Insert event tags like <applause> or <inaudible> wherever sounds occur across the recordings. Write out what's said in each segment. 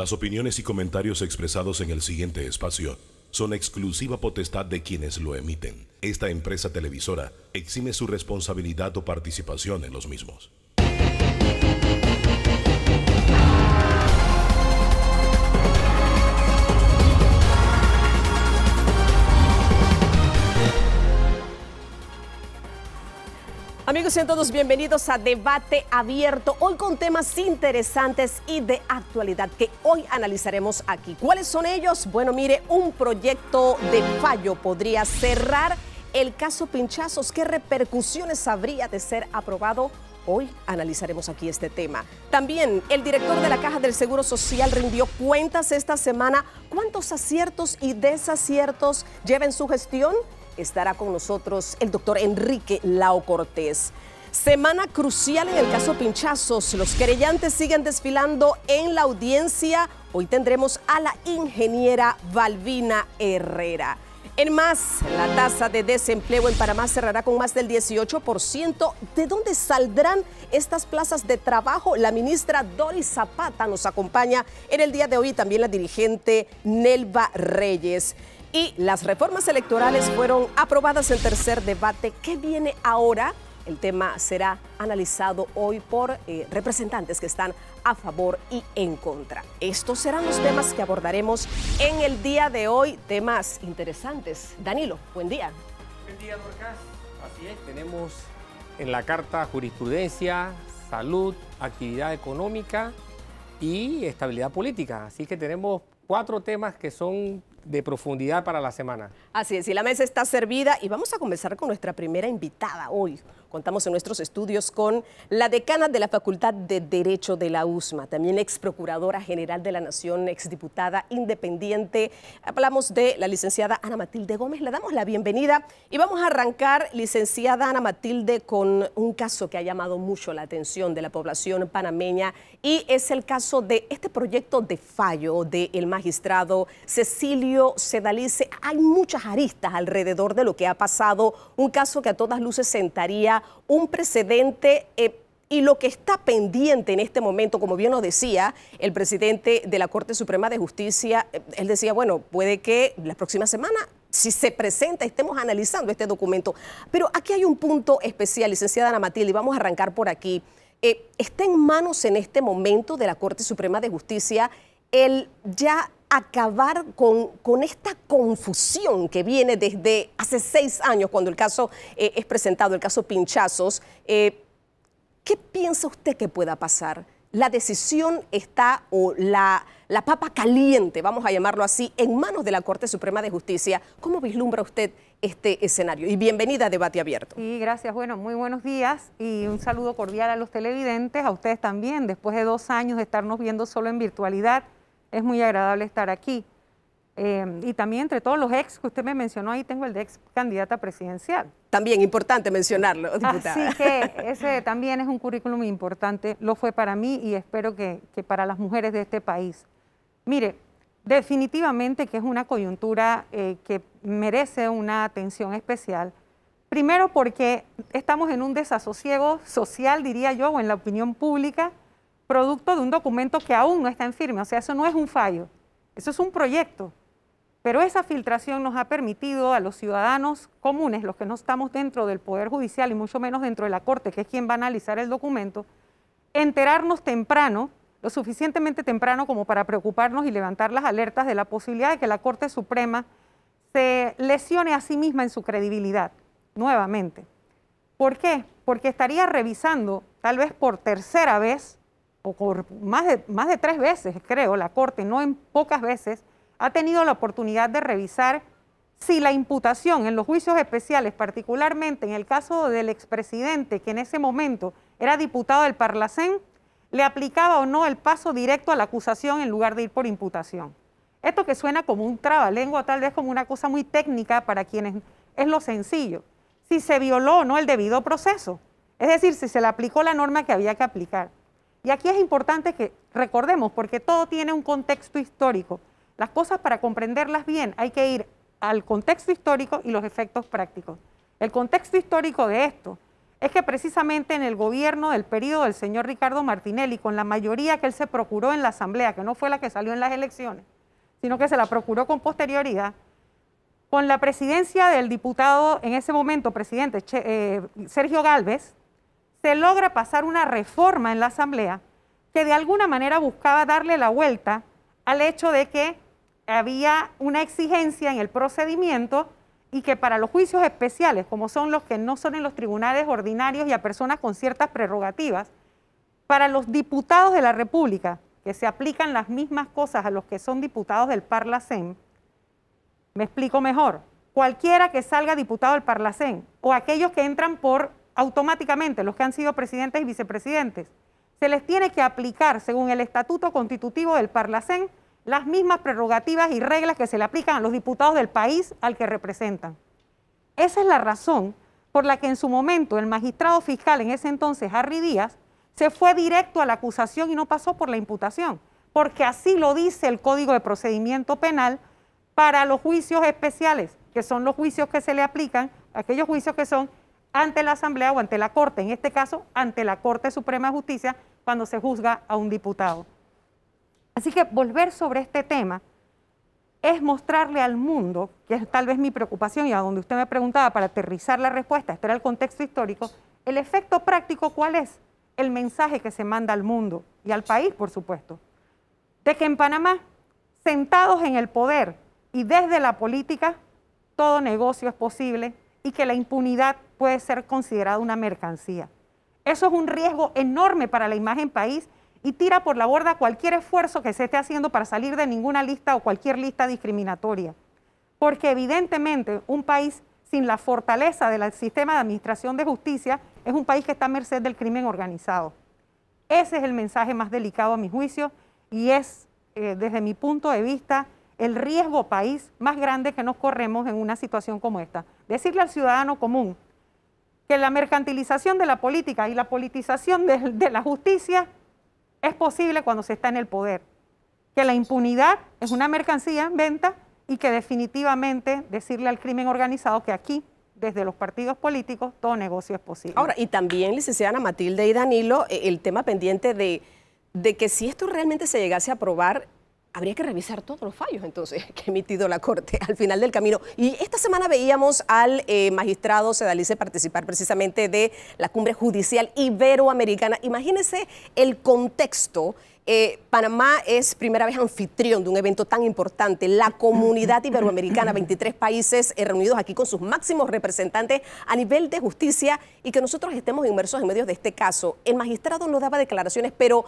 Las opiniones y comentarios expresados en el siguiente espacio son exclusiva potestad de quienes lo emiten. Esta empresa televisora exime su responsabilidad o participación en los mismos. Amigos, sean todos bienvenidos a Debate Abierto, hoy con temas interesantes y de actualidad que hoy analizaremos aquí. ¿Cuáles son ellos? Bueno, mire, un proyecto de fallo podría cerrar el caso Pinchazos. ¿Qué repercusiones habría de ser aprobado? Hoy analizaremos aquí este tema. También el director de la Caja del Seguro Social rindió cuentas esta semana. ¿Cuántos aciertos y desaciertos lleva en su gestión? estará con nosotros el doctor Enrique Lao Cortés. Semana crucial en el caso Pinchazos. Los querellantes siguen desfilando en la audiencia. Hoy tendremos a la ingeniera Valvina Herrera. En más, la tasa de desempleo en Panamá cerrará con más del 18%. ¿De dónde saldrán estas plazas de trabajo? La ministra Doris Zapata nos acompaña en el día de hoy también la dirigente Nelva Reyes. Y las reformas electorales fueron aprobadas en tercer debate. que viene ahora? El tema será analizado hoy por eh, representantes que están a favor y en contra. Estos serán los temas que abordaremos en el día de hoy, temas interesantes. Danilo, buen día. Buen día, Dorcas. Así es, tenemos en la carta jurisprudencia, salud, actividad económica y estabilidad política. Así que tenemos cuatro temas que son de profundidad para la semana. Así es, y la mesa está servida y vamos a comenzar con nuestra primera invitada hoy, Contamos en nuestros estudios con la decana de la Facultad de Derecho de la USMA, también ex procuradora general de la Nación, ex diputada independiente. Hablamos de la licenciada Ana Matilde Gómez. Le damos la bienvenida y vamos a arrancar, licenciada Ana Matilde, con un caso que ha llamado mucho la atención de la población panameña y es el caso de este proyecto de fallo del magistrado Cecilio Sedalice. Hay muchas aristas alrededor de lo que ha pasado, un caso que a todas luces sentaría un precedente. Eh, y lo que está pendiente en este momento, como bien nos decía el presidente de la Corte Suprema de Justicia, eh, él decía, bueno, puede que la próxima semana, si se presenta, estemos analizando este documento. Pero aquí hay un punto especial, licenciada Ana Matilde, y vamos a arrancar por aquí. Eh, está en manos en este momento de la Corte Suprema de Justicia el ya acabar con, esta confusión que viene desde hace seis años cuando el caso eh, es presentado, el caso Pinchazos. Eh, ¿Qué piensa usted que pueda pasar? La decisión está, o la, la papa caliente, vamos a llamarlo así, en manos de la Corte Suprema de Justicia. ¿Cómo vislumbra usted este escenario. Y bienvenida a Debate Abierto. Sí, gracias. Bueno, muy buenos días y un saludo cordial a los televidentes, a ustedes también, después de dos años de estarnos viendo solo en virtualidad es muy agradable estar aquí. Eh, y también entre todos los ex que usted me mencionó, ahí tengo el de ex candidata presidencial. También importante mencionarlo, diputada. Así que ese también es un currículum importante, lo fue para mí y espero que, para las mujeres de este país. Mire, definitivamente que es una coyuntura eh, que merece una atención especial. Primero porque estamos en un desasosiego social, diría yo, o en la opinión pública, producto de un documento que aún no está en firme. O sea, eso no es un fallo, eso es un proyecto. Pero esa filtración nos ha permitido a los ciudadanos comunes, los que no estamos dentro del Poder Judicial y mucho menos dentro de la Corte, que es quien va a analizar el documento, enterarnos temprano, lo suficientemente temprano como para preocuparnos y levantar las alertas de la posibilidad de que la Corte Suprema se lesione a sí misma en su credibilidad, nuevamente. ¿Por qué? Porque estaría revisando, tal vez por tercera vez, o por más de, más de tres veces, creo, la Corte, no en pocas veces, ha tenido la oportunidad de revisar si la imputación en los juicios especiales, particularmente en el caso del expresidente, que en ese momento era diputado del Parlacén, le aplicaba o no el paso directo a la acusación en lugar de ir por imputación. Esto que suena como un trabalengua, tal vez como una cosa muy técnica para quienes es lo sencillo. Si se violó o no el debido proceso, es decir, si se le aplicó la norma que había que aplicar. Y aquí es importante que recordemos, porque todo tiene un contexto histórico. Las cosas para comprenderlas bien hay que ir al contexto histórico y los efectos prácticos. El contexto histórico de esto es que precisamente en el gobierno del periodo del señor Ricardo Martinelli, con la mayoría que él se procuró en la Asamblea, que no fue la que salió en las elecciones, sino que se la procuró con posterioridad, con la presidencia del diputado en ese momento, presidente eh, Sergio Galvez, se logra pasar una reforma en la Asamblea que de alguna manera buscaba darle la vuelta al hecho de que había una exigencia en el procedimiento y que para los juicios especiales, como son los que no son en los tribunales ordinarios y a personas con ciertas prerrogativas, para los diputados de la República, que se aplican las mismas cosas a los que son diputados del Parlacén, me explico mejor, cualquiera que salga diputado del Parlacén o aquellos que entran por automáticamente los que han sido presidentes y vicepresidentes, se les tiene que aplicar, según el estatuto constitutivo del Parlacén, las mismas prerrogativas y reglas que se le aplican a los diputados del país al que representan. Esa es la razón por la que en su momento el magistrado fiscal, en ese entonces Harry Díaz, se fue directo a la acusación y no pasó por la imputación, porque así lo dice el Código de Procedimiento Penal para los juicios especiales, que son los juicios que se le aplican, aquellos juicios que son ante la Asamblea o ante la Corte, en este caso ante la Corte Suprema de Justicia, cuando se juzga a un diputado. Así que volver sobre este tema es mostrarle al mundo, que es tal vez mi preocupación y a donde usted me preguntaba para aterrizar la respuesta, esto era el contexto histórico, el efecto práctico cuál es, el mensaje que se manda al mundo y al país, por supuesto, de que en Panamá, sentados en el poder y desde la política, todo negocio es posible, y que la impunidad puede ser considerada una mercancía. Eso es un riesgo enorme para la imagen país y tira por la borda cualquier esfuerzo que se esté haciendo para salir de ninguna lista o cualquier lista discriminatoria. Porque evidentemente un país sin la fortaleza del sistema de administración de justicia es un país que está a merced del crimen organizado. Ese es el mensaje más delicado a mi juicio y es, eh, desde mi punto de vista, el riesgo país más grande que nos corremos en una situación como esta. Decirle al ciudadano común que la mercantilización de la política y la politización de, la justicia es posible cuando se está en el poder, que la impunidad es una mercancía en venta y que definitivamente decirle al crimen organizado que aquí desde los partidos políticos todo negocio es posible. Ahora, y también, licenciada Matilde y Danilo, eh, el tema pendiente de, de que si esto realmente se llegase a aprobar, habría que revisar todos los fallos entonces <laughs> que ha emitido la Corte al final del camino. Y esta semana veíamos al eh, magistrado Sedalice participar precisamente de la cumbre judicial iberoamericana. Imagínense el contexto. Eh, Panamá es primera vez anfitrión de un evento tan importante. La comunidad iberoamericana, 23 países eh, reunidos aquí con sus máximos representantes a nivel de justicia y que nosotros estemos inmersos en medios de este caso. El magistrado no daba declaraciones, pero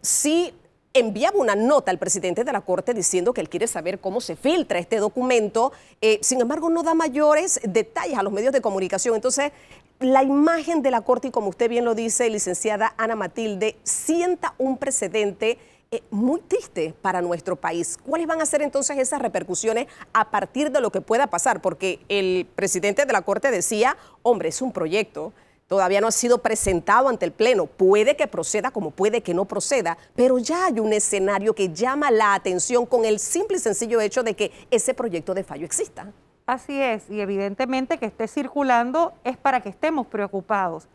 sí enviaba una nota al presidente de la Corte diciendo que él quiere saber cómo se filtra este documento. Eh, sin embargo, no da mayores detalles a los medios de comunicación. Entonces, la imagen de la Corte, y como usted bien lo dice, licenciada Ana Matilde, sienta un precedente eh, muy triste para nuestro país. ¿Cuáles van a ser entonces esas repercusiones a partir de lo que pueda pasar? Porque el presidente de la Corte decía, hombre, es un proyecto, todavía no ha sido presentado ante el Pleno. Puede que proceda como puede que no proceda, pero ya hay un escenario que llama la atención con el simple y sencillo hecho de que ese proyecto de fallo exista. Así es, y evidentemente que esté circulando es para que estemos preocupados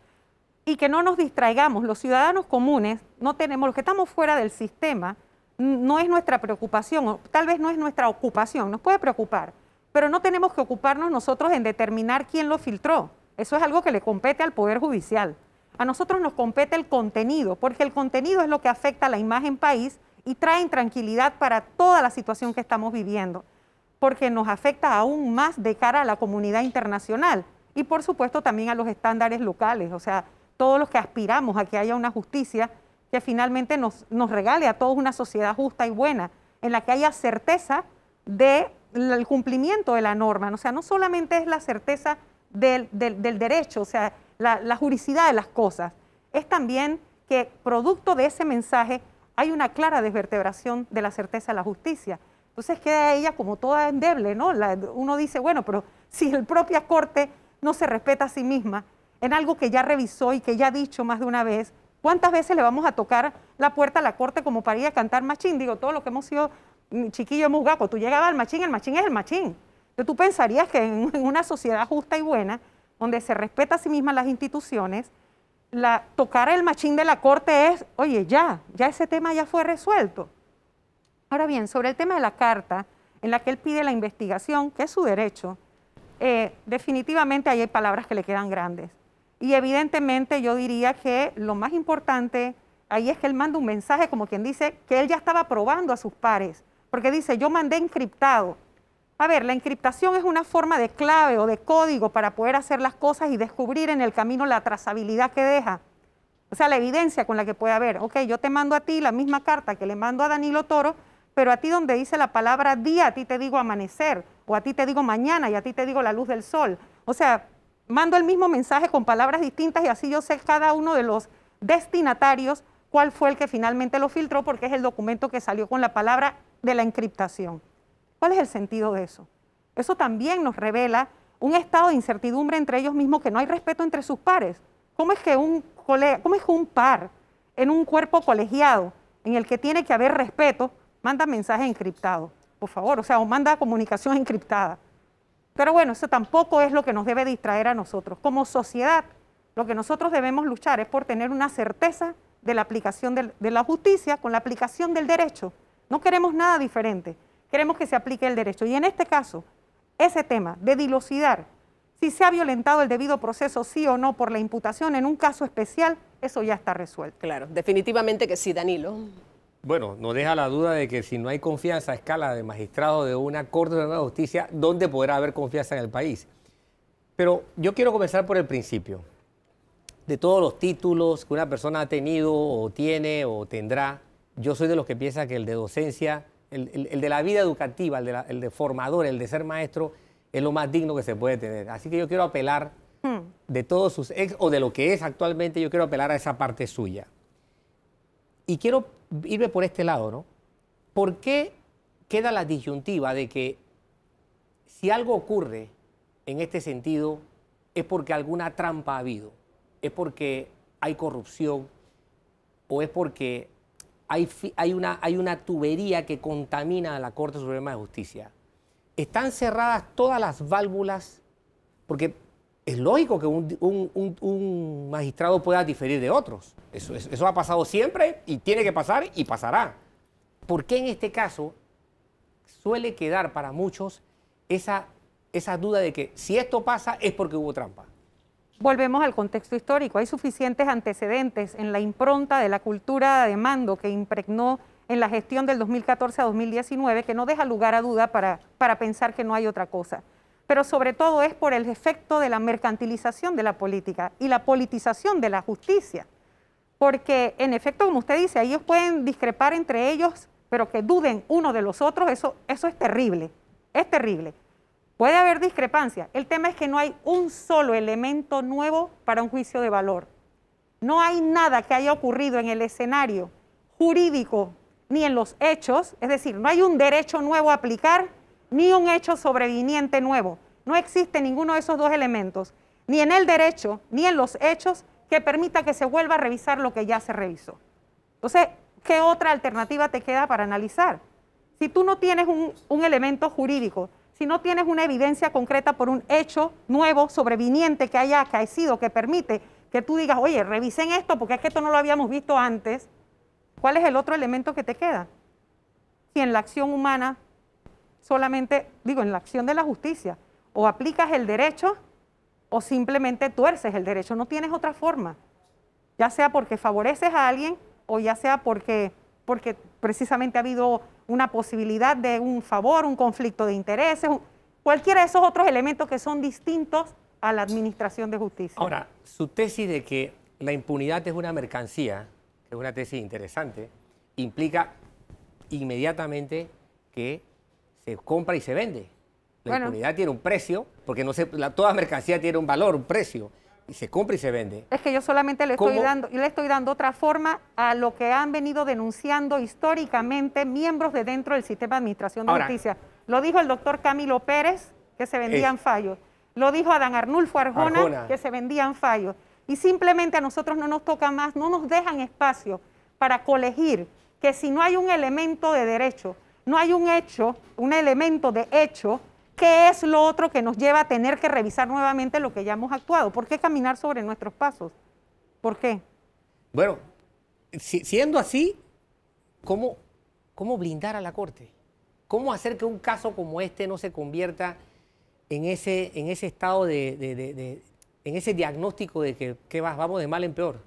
y que no nos distraigamos. Los ciudadanos comunes no tenemos, los que estamos fuera del sistema, no es nuestra preocupación, tal vez no es nuestra ocupación, nos puede preocupar, pero no tenemos que ocuparnos nosotros en determinar quién lo filtró eso es algo que le compete al Poder Judicial. A nosotros nos compete el contenido, porque el contenido es lo que afecta a la imagen país y trae tranquilidad para toda la situación que estamos viviendo, porque nos afecta aún más de cara a la comunidad internacional y por supuesto también a los estándares locales, o sea, todos los que aspiramos a que haya una justicia que finalmente nos, regale a todos una sociedad justa y buena, en la que haya certeza del cumplimiento de la norma. O sea, no solamente es la certeza del, derecho, o sea, la, la de las cosas, es también que producto de ese mensaje hay una clara desvertebración de la certeza de la justicia. Entonces queda ella como toda endeble, ¿no? uno dice, bueno, pero si el propia Corte no se respeta a sí misma en algo que ya revisó y que ya ha dicho más de una vez, ¿cuántas veces le vamos a tocar la puerta a la Corte como para ir a cantar machín? Digo, todo lo que hemos sido mm, chiquillo hemos tú llegabas al machín, el machín es el machín. Entonces, tú pensarías que <laughs> en, una sociedad justa y buena, donde se respeta a sí misma las instituciones, la, tocar el machín de la corte es, oye, ya, ya ese tema ya fue resuelto. Ahora bien, sobre el tema de la carta, en la que él pide la investigación, que es su derecho, eh, definitivamente ahí hay palabras que le quedan grandes. Y evidentemente yo diría que lo más importante ahí es que él manda un mensaje, como quien dice, que él ya estaba probando a sus pares, porque dice, yo mandé encriptado, a ver, la encriptación es una forma de clave o de código para poder hacer las cosas y descubrir en el camino la trazabilidad que deja. O sea, la evidencia con la que puede haber. Ok, yo te mando a ti la misma carta que le mando a Danilo Toro, pero a ti donde dice la palabra día, a ti te digo amanecer, o a ti te digo mañana, y a ti te digo la luz del sol. O sea, mando el mismo mensaje con palabras distintas y así yo sé cada uno de los destinatarios cuál fue el que finalmente lo filtró, porque es el documento que salió con la palabra de la encriptación. ¿Cuál es el sentido de eso? Eso también nos revela un estado de incertidumbre entre ellos mismos, que no hay respeto entre sus pares. ¿Cómo es que un, es un par en un cuerpo colegiado en el que tiene que haber respeto manda mensaje encriptado? Por favor, o sea, o manda comunicación encriptada. Pero bueno, eso tampoco es lo que nos debe distraer a nosotros. Como sociedad, lo que nosotros debemos luchar es por tener una certeza de la aplicación de la justicia con la aplicación del derecho. No queremos nada diferente queremos que se aplique el derecho. Y en este caso, ese tema de dilucidar si se ha violentado el debido proceso, sí o no, por la imputación en un caso especial, eso ya está resuelto. Claro, definitivamente que sí, Danilo. Bueno, no deja la duda de que si no hay confianza a escala de magistrado de una Corte de Justicia, ¿dónde podrá haber confianza en el país? Pero yo quiero comenzar por el principio. De todos los títulos que una persona ha tenido o tiene o tendrá, yo soy de los que piensa que el de docencia el, de la vida educativa, el de, formador, el de ser maestro, es lo más digno que se puede tener. Así que yo quiero apelar hmm. de todos sus ex o de lo que es actualmente, yo quiero apelar a esa parte suya. Y quiero irme por este lado, ¿no? ¿Por qué queda la disyuntiva de que si algo ocurre en este sentido es porque alguna trampa ha habido, es porque hay corrupción o es porque hay, una, tubería que contamina a la Corte Suprema de Justicia. Están cerradas todas las válvulas, porque es lógico que un, magistrado pueda diferir de otros. Eso, ha pasado siempre y tiene que pasar y pasará. ¿Por qué en este caso suele quedar para muchos esa duda de que si esto pasa es porque hubo trampa? Volvemos al contexto histórico. Hay suficientes antecedentes en la impronta de la cultura de mando que impregnó en la gestión del 2014 a 2019 que no deja lugar a duda para, para pensar que no hay otra cosa. Pero sobre todo es por el efecto de la mercantilización de la política y la politización de la justicia. Porque en efecto, como usted dice, ellos pueden discrepar entre ellos, pero que duden uno de los otros, eso, eso es terrible, es terrible. Puede haber discrepancia. El tema es que no hay un solo elemento nuevo para un juicio de valor. No hay nada que haya ocurrido en el escenario jurídico ni en los hechos, es decir, no hay un derecho nuevo a aplicar ni un hecho sobreviniente nuevo. No existe ninguno de esos dos elementos, ni en el derecho ni en los hechos, que permita que se vuelva a revisar lo que ya se revisó. Entonces, ¿qué otra alternativa te queda para analizar? Si tú no tienes un, un elemento jurídico si no tienes una evidencia concreta por un hecho nuevo, sobreviniente que haya acaecido, que permite que tú digas, oye, revisen esto porque es que esto no lo habíamos visto antes, ¿cuál es el otro elemento que te queda? Si en la acción humana solamente, digo, en la acción de la justicia, o aplicas el derecho o simplemente tuerces el derecho, no tienes otra forma, ya sea porque favoreces a alguien o ya sea porque, porque precisamente ha habido una posibilidad de un favor, un conflicto de intereses, cualquiera de esos otros elementos que son distintos a la administración de justicia. Ahora, su tesis de que la impunidad es una mercancía, que es una tesis interesante, implica inmediatamente que se compra y se vende. La impunidad tiene un precio, porque no toda mercancía tiene un valor, un precio y se compra y se vende. Es que yo solamente le estoy, dando, le estoy dando otra forma a lo que han venido denunciando históricamente miembros de dentro del sistema de administración de justicia. Lo dijo el doctor Camilo Pérez, que se vendían eh. fallos. Lo dijo Adán Arnulfo Arjona, que se vendían fallos. Y simplemente a nosotros no nos toca más, no nos dejan espacio para colegir que si no hay un elemento de derecho, no hay un hecho, un elemento de hecho, ¿qué es lo otro que nos lleva a tener que revisar nuevamente lo que ya hemos actuado? ¿Por qué caminar sobre nuestros pasos? ¿Por qué? Bueno, siendo así, ¿cómo, ¿cómo blindar a la Corte? ¿Cómo hacer que un caso como este no se convierta en ese, en ese estado de, en ese diagnóstico de que, vamos de mal en peor?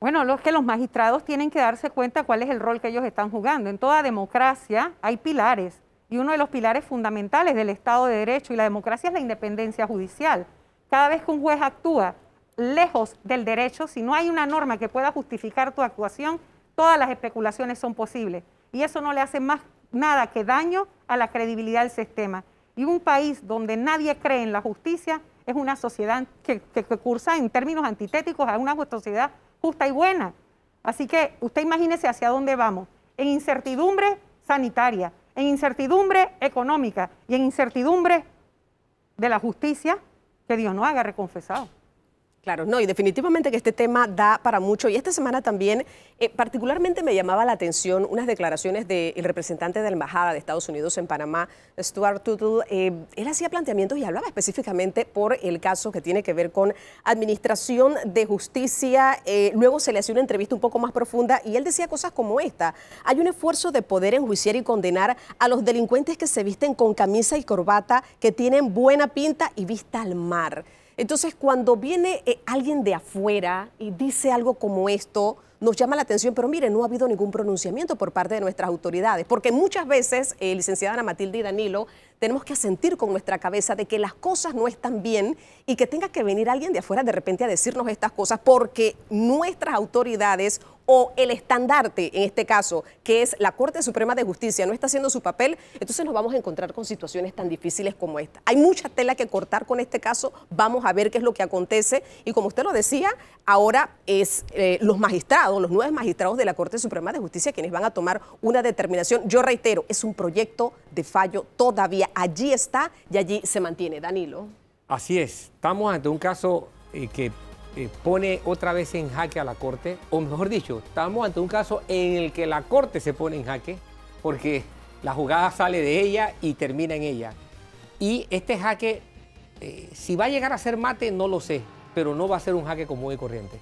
Bueno, lo que los magistrados tienen que darse cuenta cuál es el rol que ellos están jugando. En toda democracia hay pilares y uno de los pilares fundamentales del Estado de Derecho y la democracia es la independencia judicial. Cada vez que un juez actúa lejos del derecho, si no hay una norma que pueda justificar tu actuación, todas las especulaciones son posibles. Y eso no le hace más nada que daño a la credibilidad del sistema. Y un país donde nadie cree en la justicia es una sociedad que, cursa en términos antitéticos a una sociedad justa y buena. Así que usted imagínese hacia dónde vamos. En incertidumbre sanitaria, en incertidumbre económica y en incertidumbre de la justicia que Dios no haga reconfesado. Claro, no, y definitivamente que este tema da para mucho. Y esta semana también, eh, particularmente me llamaba la atención unas declaraciones del representante de la Embajada de Estados Unidos en Panamá, Stuart Tuttle. Eh, él hacía planteamientos y hablaba específicamente por el caso que tiene que ver con administración de justicia. Eh, luego se le hacía una entrevista un poco más profunda y él decía cosas como esta. Hay un esfuerzo de poder enjuiciar y condenar a los delincuentes que se visten con camisa y corbata, que tienen buena pinta y vista al mar. Entonces, cuando viene eh, alguien de afuera y dice algo como esto, nos llama la atención, pero mire, no ha habido ningún pronunciamiento por parte de nuestras autoridades, porque muchas veces, licenciada Ana Matilde y Danilo, tenemos que asentir con nuestra cabeza de que las cosas no están bien y que tenga que venir alguien de afuera de repente a decirnos estas cosas porque nuestras autoridades o el estandarte, en este caso, que es la Corte Suprema de Justicia, no está haciendo su papel, entonces nos vamos a encontrar con situaciones tan difíciles como esta. Hay mucha tela que cortar con este caso, vamos a ver qué es lo que acontece. Y como usted lo decía, ahora es eh, los magistrados, los nueve magistrados de la Corte Suprema de Justicia quienes van a tomar una determinación. Yo reitero, es un proyecto de fallo todavía allí está y allí se mantiene. Danilo. Así es, estamos ante un caso eh, que eh, pone otra vez en jaque a la Corte, o mejor dicho, estamos ante un caso en el que la Corte se pone en jaque porque la jugada sale de ella y termina en ella. Y este jaque, eh, si va a llegar a ser mate, no lo sé, pero no va a ser un jaque común y corriente.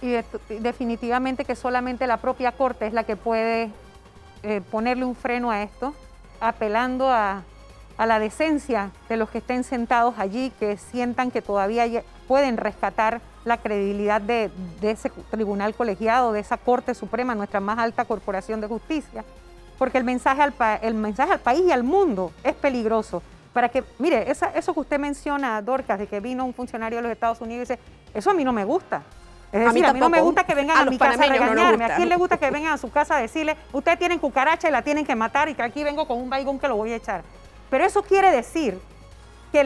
Y definitivamente que solamente la propia Corte es la que puede ponerle un freno a esto, apelando a, a la decencia de los que estén sentados allí, que sientan que todavía pueden rescatar la credibilidad de, ese tribunal colegiado, de esa Corte Suprema, nuestra más alta corporación de justicia, porque el mensaje al, el mensaje al país y al mundo es peligroso. Para que, mire, eso que usted menciona, Dorcas, de que vino un funcionario de los Estados Unidos y dice, eso a mí no me gusta. Es decir, a mí, no me gusta que vengan a, mi casa a regañarme. ¿A quién le gusta que vengan a su casa a decirle, ustedes tienen cucaracha y la tienen que matar y que aquí vengo con un baigón que lo voy a echar? Pero eso quiere decir que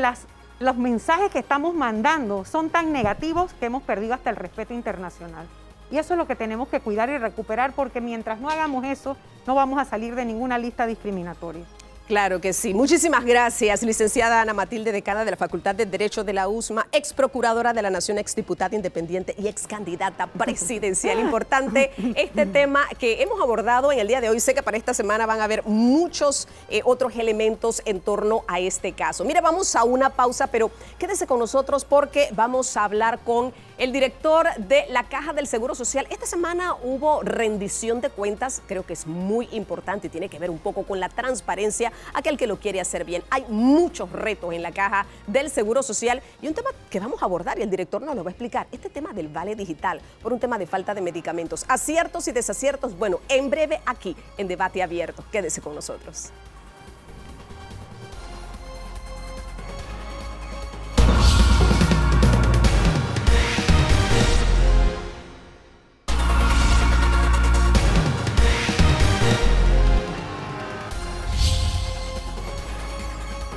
los mensajes que estamos mandando son tan negativos que hemos perdido hasta el respeto internacional. Y eso es lo que tenemos que cuidar y recuperar porque mientras no hagamos eso, no vamos a salir de ninguna lista discriminatoria. Claro que sí. Muchísimas gracias, licenciada Ana Matilde, Decada de la Facultad de Derecho de la USMA, ex procuradora de la Nación, ex diputada independiente y ex candidata presidencial. <laughs> Importante este tema que hemos abordado en el día de hoy. Sé que para esta semana van a haber muchos eh, otros elementos en torno a este caso. Mira, vamos a una pausa, pero quédese con nosotros porque vamos a hablar con el director de la Caja del Seguro Social, esta semana hubo rendición de cuentas, creo que es muy importante y tiene que ver un poco con la transparencia, aquel que lo quiere hacer bien. Hay muchos retos en la Caja del Seguro Social y un tema que vamos a abordar y el director nos lo va a explicar, este tema del vale digital por un tema de falta de medicamentos, aciertos y desaciertos, bueno, en breve aquí en debate abierto. Quédese con nosotros.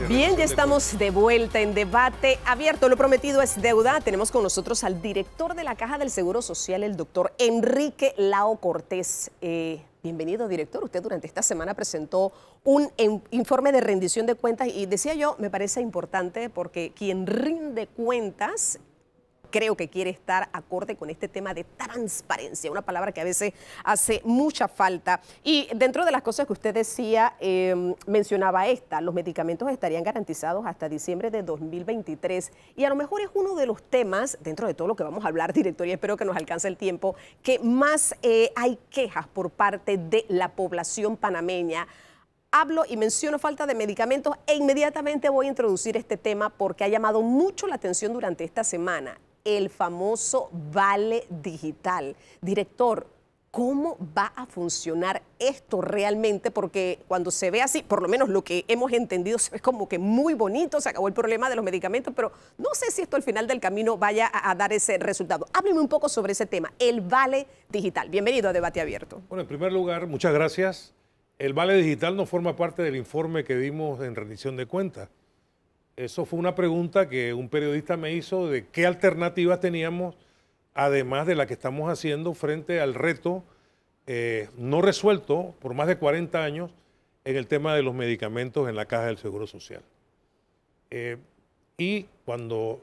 Bien, ya estamos de vuelta en debate abierto. Lo prometido es deuda. Tenemos con nosotros al director de la Caja del Seguro Social, el doctor Enrique Lao Cortés. Eh, bienvenido, director. Usted durante esta semana presentó un informe de rendición de cuentas y decía yo, me parece importante porque quien rinde cuentas creo que quiere estar acorde con este tema de transparencia, una palabra que a veces hace mucha falta. Y dentro de las cosas que usted decía, em, mencionaba esta, los medicamentos estarían garantizados hasta diciembre de 2023 y a lo mejor es uno de los temas, dentro de todo lo que vamos a hablar, <laughs> director, y espero que nos alcance el tiempo, que más eh, hay quejas por parte de la población panameña hablo y menciono falta de medicamentos e inmediatamente voy a introducir este tema porque ha llamado mucho la atención durante esta semana el famoso vale digital. Director, ¿cómo va a funcionar esto realmente? Porque cuando se ve así, por lo menos lo que hemos entendido, se ve como que muy bonito, se acabó el problema de los medicamentos, pero no sé si esto al final del camino vaya a, dar ese resultado. Hábleme un poco sobre ese tema, el vale digital. Bienvenido a Debate Abierto. Bueno, en primer lugar, muchas gracias. El vale digital no forma parte del informe que dimos en rendición de cuentas. Eso fue una pregunta que un periodista me hizo de qué alternativas teníamos, además de la que estamos haciendo frente al reto eh, no resuelto por más de 40 años en el tema de los medicamentos en la caja del Seguro Social. Eh, y cuando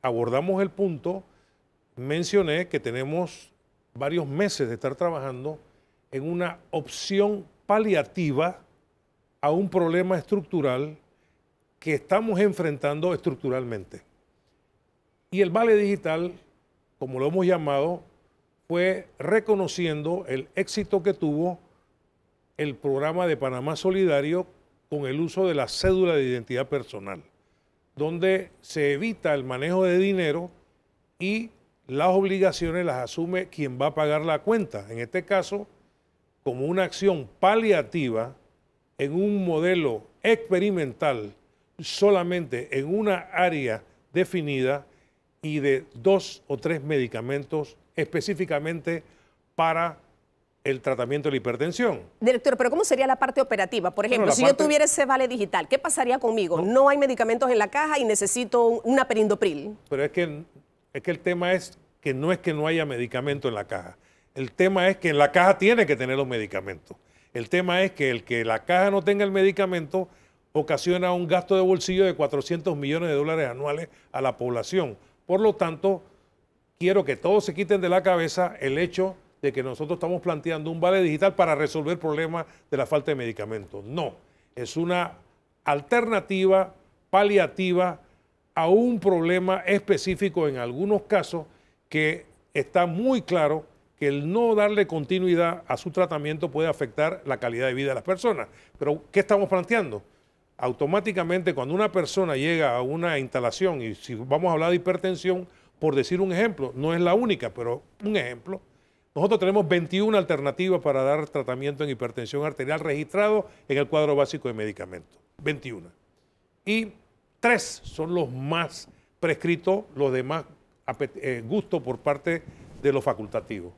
abordamos el punto, mencioné que tenemos varios meses de estar trabajando en una opción paliativa a un problema estructural que estamos enfrentando estructuralmente. Y el vale digital, como lo hemos llamado, fue reconociendo el éxito que tuvo el programa de Panamá Solidario con el uso de la cédula de identidad personal, donde se evita el manejo de dinero y las obligaciones las asume quien va a pagar la cuenta. En este caso, como una acción paliativa en un modelo experimental solamente en una área definida y de dos o tres medicamentos específicamente para el tratamiento de la hipertensión. Director, pero ¿cómo sería la parte operativa? Por ejemplo, si yo tuviera ese vale digital, ¿qué pasaría conmigo? No. hay medicamentos en la caja y necesito una perindopril. Pero es que, es que el tema es que no es que no haya medicamento en la caja. El tema es que en la caja tiene que tener los medicamentos. El tema es que el que la caja no tenga el medicamento ocasiona un gasto de bolsillo de 400 millones de dólares anuales a la población. Por lo tanto, quiero que todos se quiten de la cabeza el hecho de que nosotros estamos planteando un vale digital para resolver problemas de la falta de medicamentos. No, es una alternativa paliativa a un problema específico en algunos casos que está muy claro que el no darle continuidad a su tratamiento puede afectar la calidad de vida de las personas. Pero, ¿qué estamos planteando? automáticamente cuando una persona llega a una instalación, y si vamos a hablar de hipertensión, por decir un ejemplo, no es la única, pero un ejemplo, nosotros tenemos 21 alternativas para dar tratamiento en hipertensión arterial registrado en el cuadro básico de medicamentos, 21. Y tres son los más prescritos, los de más eh, gusto por parte de los facultativos.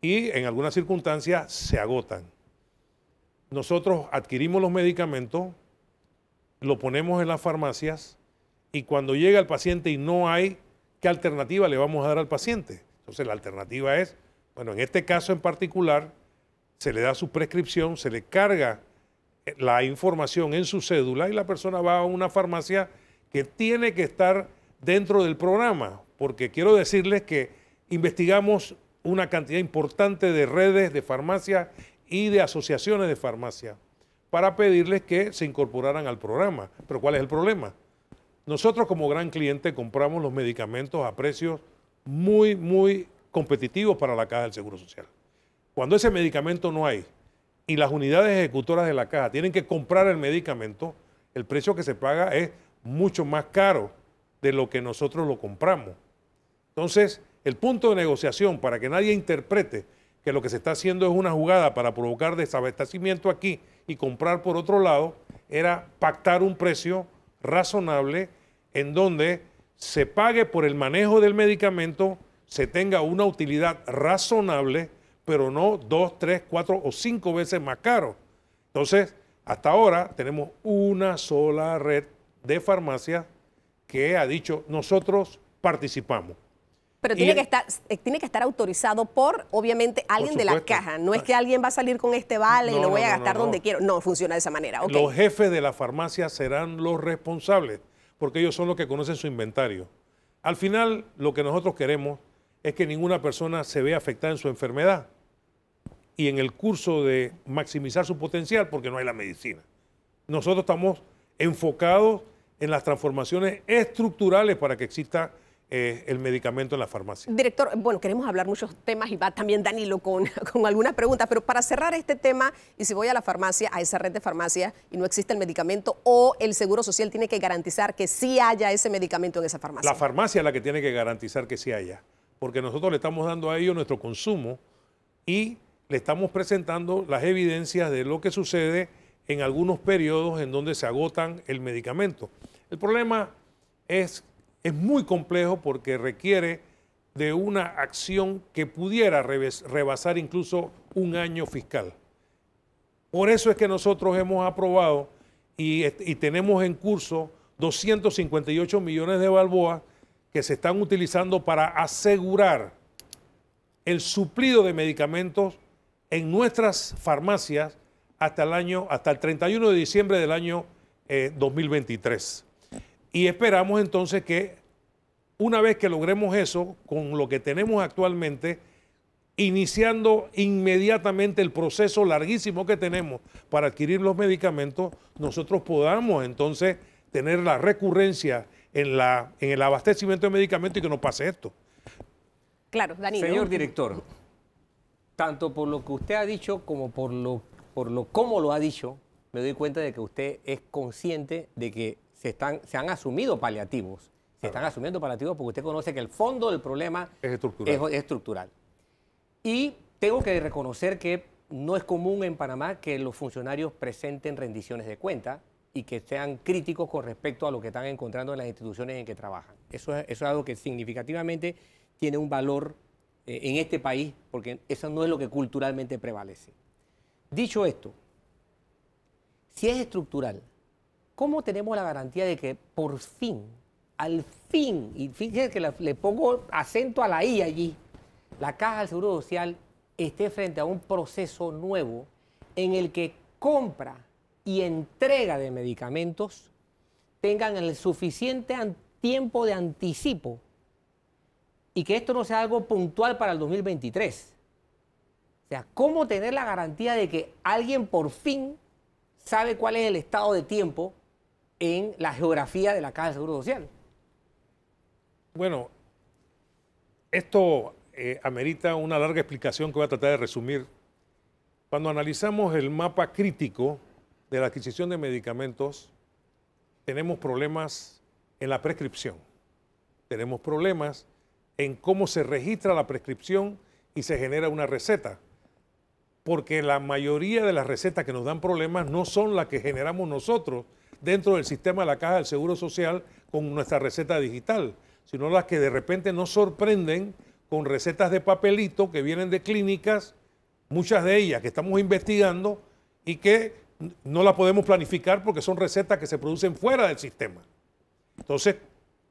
Y en algunas circunstancias se agotan. Nosotros adquirimos los medicamentos, lo ponemos en las farmacias y cuando llega el paciente y no hay, ¿qué alternativa le vamos a dar al paciente? Entonces la alternativa es, bueno, en este caso en particular, se le da su prescripción, se le carga eh, la información en su cédula y la persona va a una farmacia que tiene que estar dentro del programa, porque quiero decirles que investigamos una cantidad importante de redes de farmacia y de asociaciones de farmacia para pedirles que se incorporaran al programa. Pero ¿cuál es el problema? Nosotros como gran cliente compramos los medicamentos a precios muy, muy competitivos para la Caja del Seguro Social. Cuando ese medicamento no hay y las unidades ejecutoras de la Caja tienen que comprar el medicamento, el precio que se paga es mucho más caro de lo que nosotros lo compramos. Entonces, el punto de negociación, para que nadie interprete que lo que se está haciendo es una jugada para provocar desabastecimiento aquí y comprar por otro lado, era pactar un precio razonable en donde se pague por el manejo del medicamento, se tenga una utilidad razonable, pero no dos, tres, cuatro o cinco veces más caro. Entonces, hasta ahora tenemos una sola red de farmacias que ha dicho nosotros participamos. Pero tiene, que estar, eh, tiene que estar autorizado por, obviamente, alguien de la caja. No es ah. que alguien va a salir con este vale y lo voy a gastar donde quiero. No, funciona de esa manera. Los jefes de la farmacia serán los responsables, porque ellos son los que conocen su inventario. Al final, lo que nosotros queremos es que ninguna persona se vea afectada en su enfermedad y en el curso de maximizar su potencial, porque no hay la medicina. Nosotros estamos enfocados en las transformaciones estructurales para que exista eh, el medicamento en la farmacia. Director, bueno, queremos hablar muchos temas y va también Danilo con, <laughs> con algunas preguntas, pero para cerrar este tema, y si voy a la farmacia, a esa red de farmacias y no existe el medicamento o el Seguro Social tiene que garantizar que sí haya ese medicamento en esa farmacia. La farmacia es la que tiene que garantizar que sí haya, porque nosotros le estamos dando a ellos nuestro consumo y le estamos presentando las evidencias de lo que sucede en algunos periodos en donde se agotan el medicamento. El problema es es muy complejo porque requiere de una acción que pudiera rebasar incluso un año fiscal. Por eso es que nosotros hemos aprobado y, tenemos en curso 258 millones de balboas que se están utilizando para asegurar el suplido de medicamentos en nuestras farmacias hasta el año, hasta el 31 de diciembre del año 2023. Eh, y esperamos entonces que una vez que logremos eso, con lo que tenemos actualmente, iniciando inmediatamente el proceso larguísimo que tenemos para adquirir los medicamentos, nosotros podamos entonces tener la recurrencia en, la, en el abastecimiento de medicamentos y que no pase esto. Claro, Danilo. Señor director, tanto por lo que usted ha dicho como por lo, por lo cómo lo ha dicho, me doy cuenta de que usted es consciente de que se, están, se han asumido paliativos. Se están asumiendo paliativos porque usted conoce que el fondo del problema es estructural. Y tengo que reconocer que no es común en Panamá que los funcionarios presenten rendiciones de cuenta y que sean críticos con respecto a lo que están encontrando en las instituciones en que trabajan. Eso es, algo que significativamente tiene un valor eh, en este país, porque eso no es lo que culturalmente prevalece. Dicho esto, si es estructural, ¿Cómo tenemos la garantía de que por fin, al fin, y fíjense que le pongo acento a la I allí, la Caja del Seguro Social esté frente a un proceso nuevo en el que compra y entrega de medicamentos tengan el suficiente tiempo de anticipo y que esto no sea algo puntual para el 2023. O sea, ¿cómo tener la garantía de que alguien por fin sabe cuál es el estado de tiempo en la geografía de la Caja de Seguro Social. Bueno, esto eh, amerita una larga explicación que voy a tratar de resumir. Cuando analizamos el mapa crítico de la adquisición de medicamentos, tenemos problemas en la prescripción. Tenemos problemas en cómo se registra la prescripción y se genera una receta. Porque la mayoría de las recetas que nos dan problemas no son las que generamos nosotros, dentro del sistema de la caja del Seguro Social con nuestra receta digital, sino las que de repente nos sorprenden con recetas de papelito que vienen de clínicas, muchas de ellas que estamos investigando y que no las podemos planificar porque son recetas que se producen fuera del sistema. Entonces,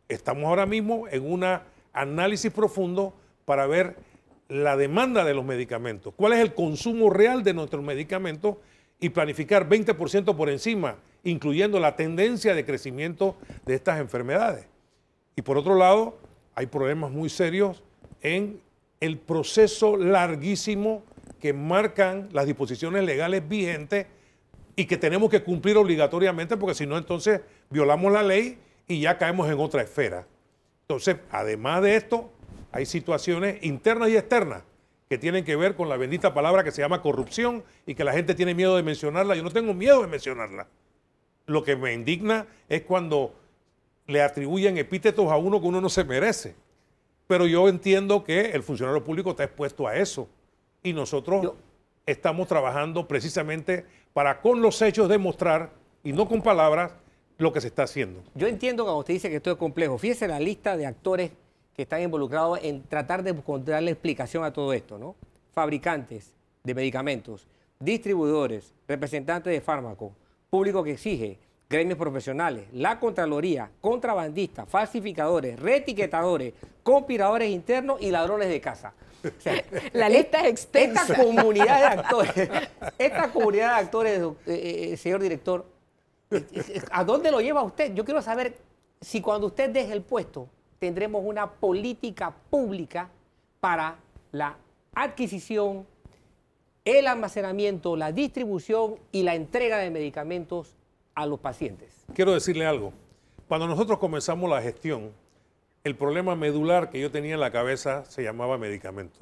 estamos ahora mismo en un análisis profundo para ver la demanda de los medicamentos, cuál es el consumo real de nuestros medicamentos y planificar 20% por encima incluyendo la tendencia de crecimiento de estas enfermedades. Y por otro lado, hay problemas muy serios en el proceso larguísimo que marcan las disposiciones legales vigentes y que tenemos que cumplir obligatoriamente porque si no entonces violamos la ley y ya caemos en otra esfera. Entonces, además de esto, hay situaciones internas y externas que tienen que ver con la bendita palabra que se llama corrupción y que la gente tiene miedo de mencionarla. Yo no tengo miedo de mencionarla lo que me indigna es cuando le atribuyen epítetos a uno que uno no se merece. Pero yo entiendo que el funcionario público está expuesto a eso. Y nosotros estamos trabajando precisamente para con los hechos demostrar, y no con palabras, lo que se está haciendo. Yo entiendo cuando usted dice que esto es complejo. Fíjese la lista de actores que están involucrados en tratar de la explicación a todo esto, ¿no? Fabricantes de medicamentos, distribuidores, representantes de fármacos, público que exige, gremios profesionales, la Contraloría, contrabandistas, falsificadores, reetiquetadores, conspiradores internos y ladrones de casa. <laughs> la lista es extensa. Esta comunidad de actores, esta comunidad de actores, eh, eh, señor director, ¿a dónde lo lleva usted? Yo quiero saber si cuando usted deje el puesto tendremos una política pública para la adquisición, el almacenamiento, la distribución y la entrega de medicamentos a los pacientes. Quiero decirle algo. Cuando nosotros comenzamos la gestión, el problema medular que yo tenía en la cabeza se llamaba medicamento.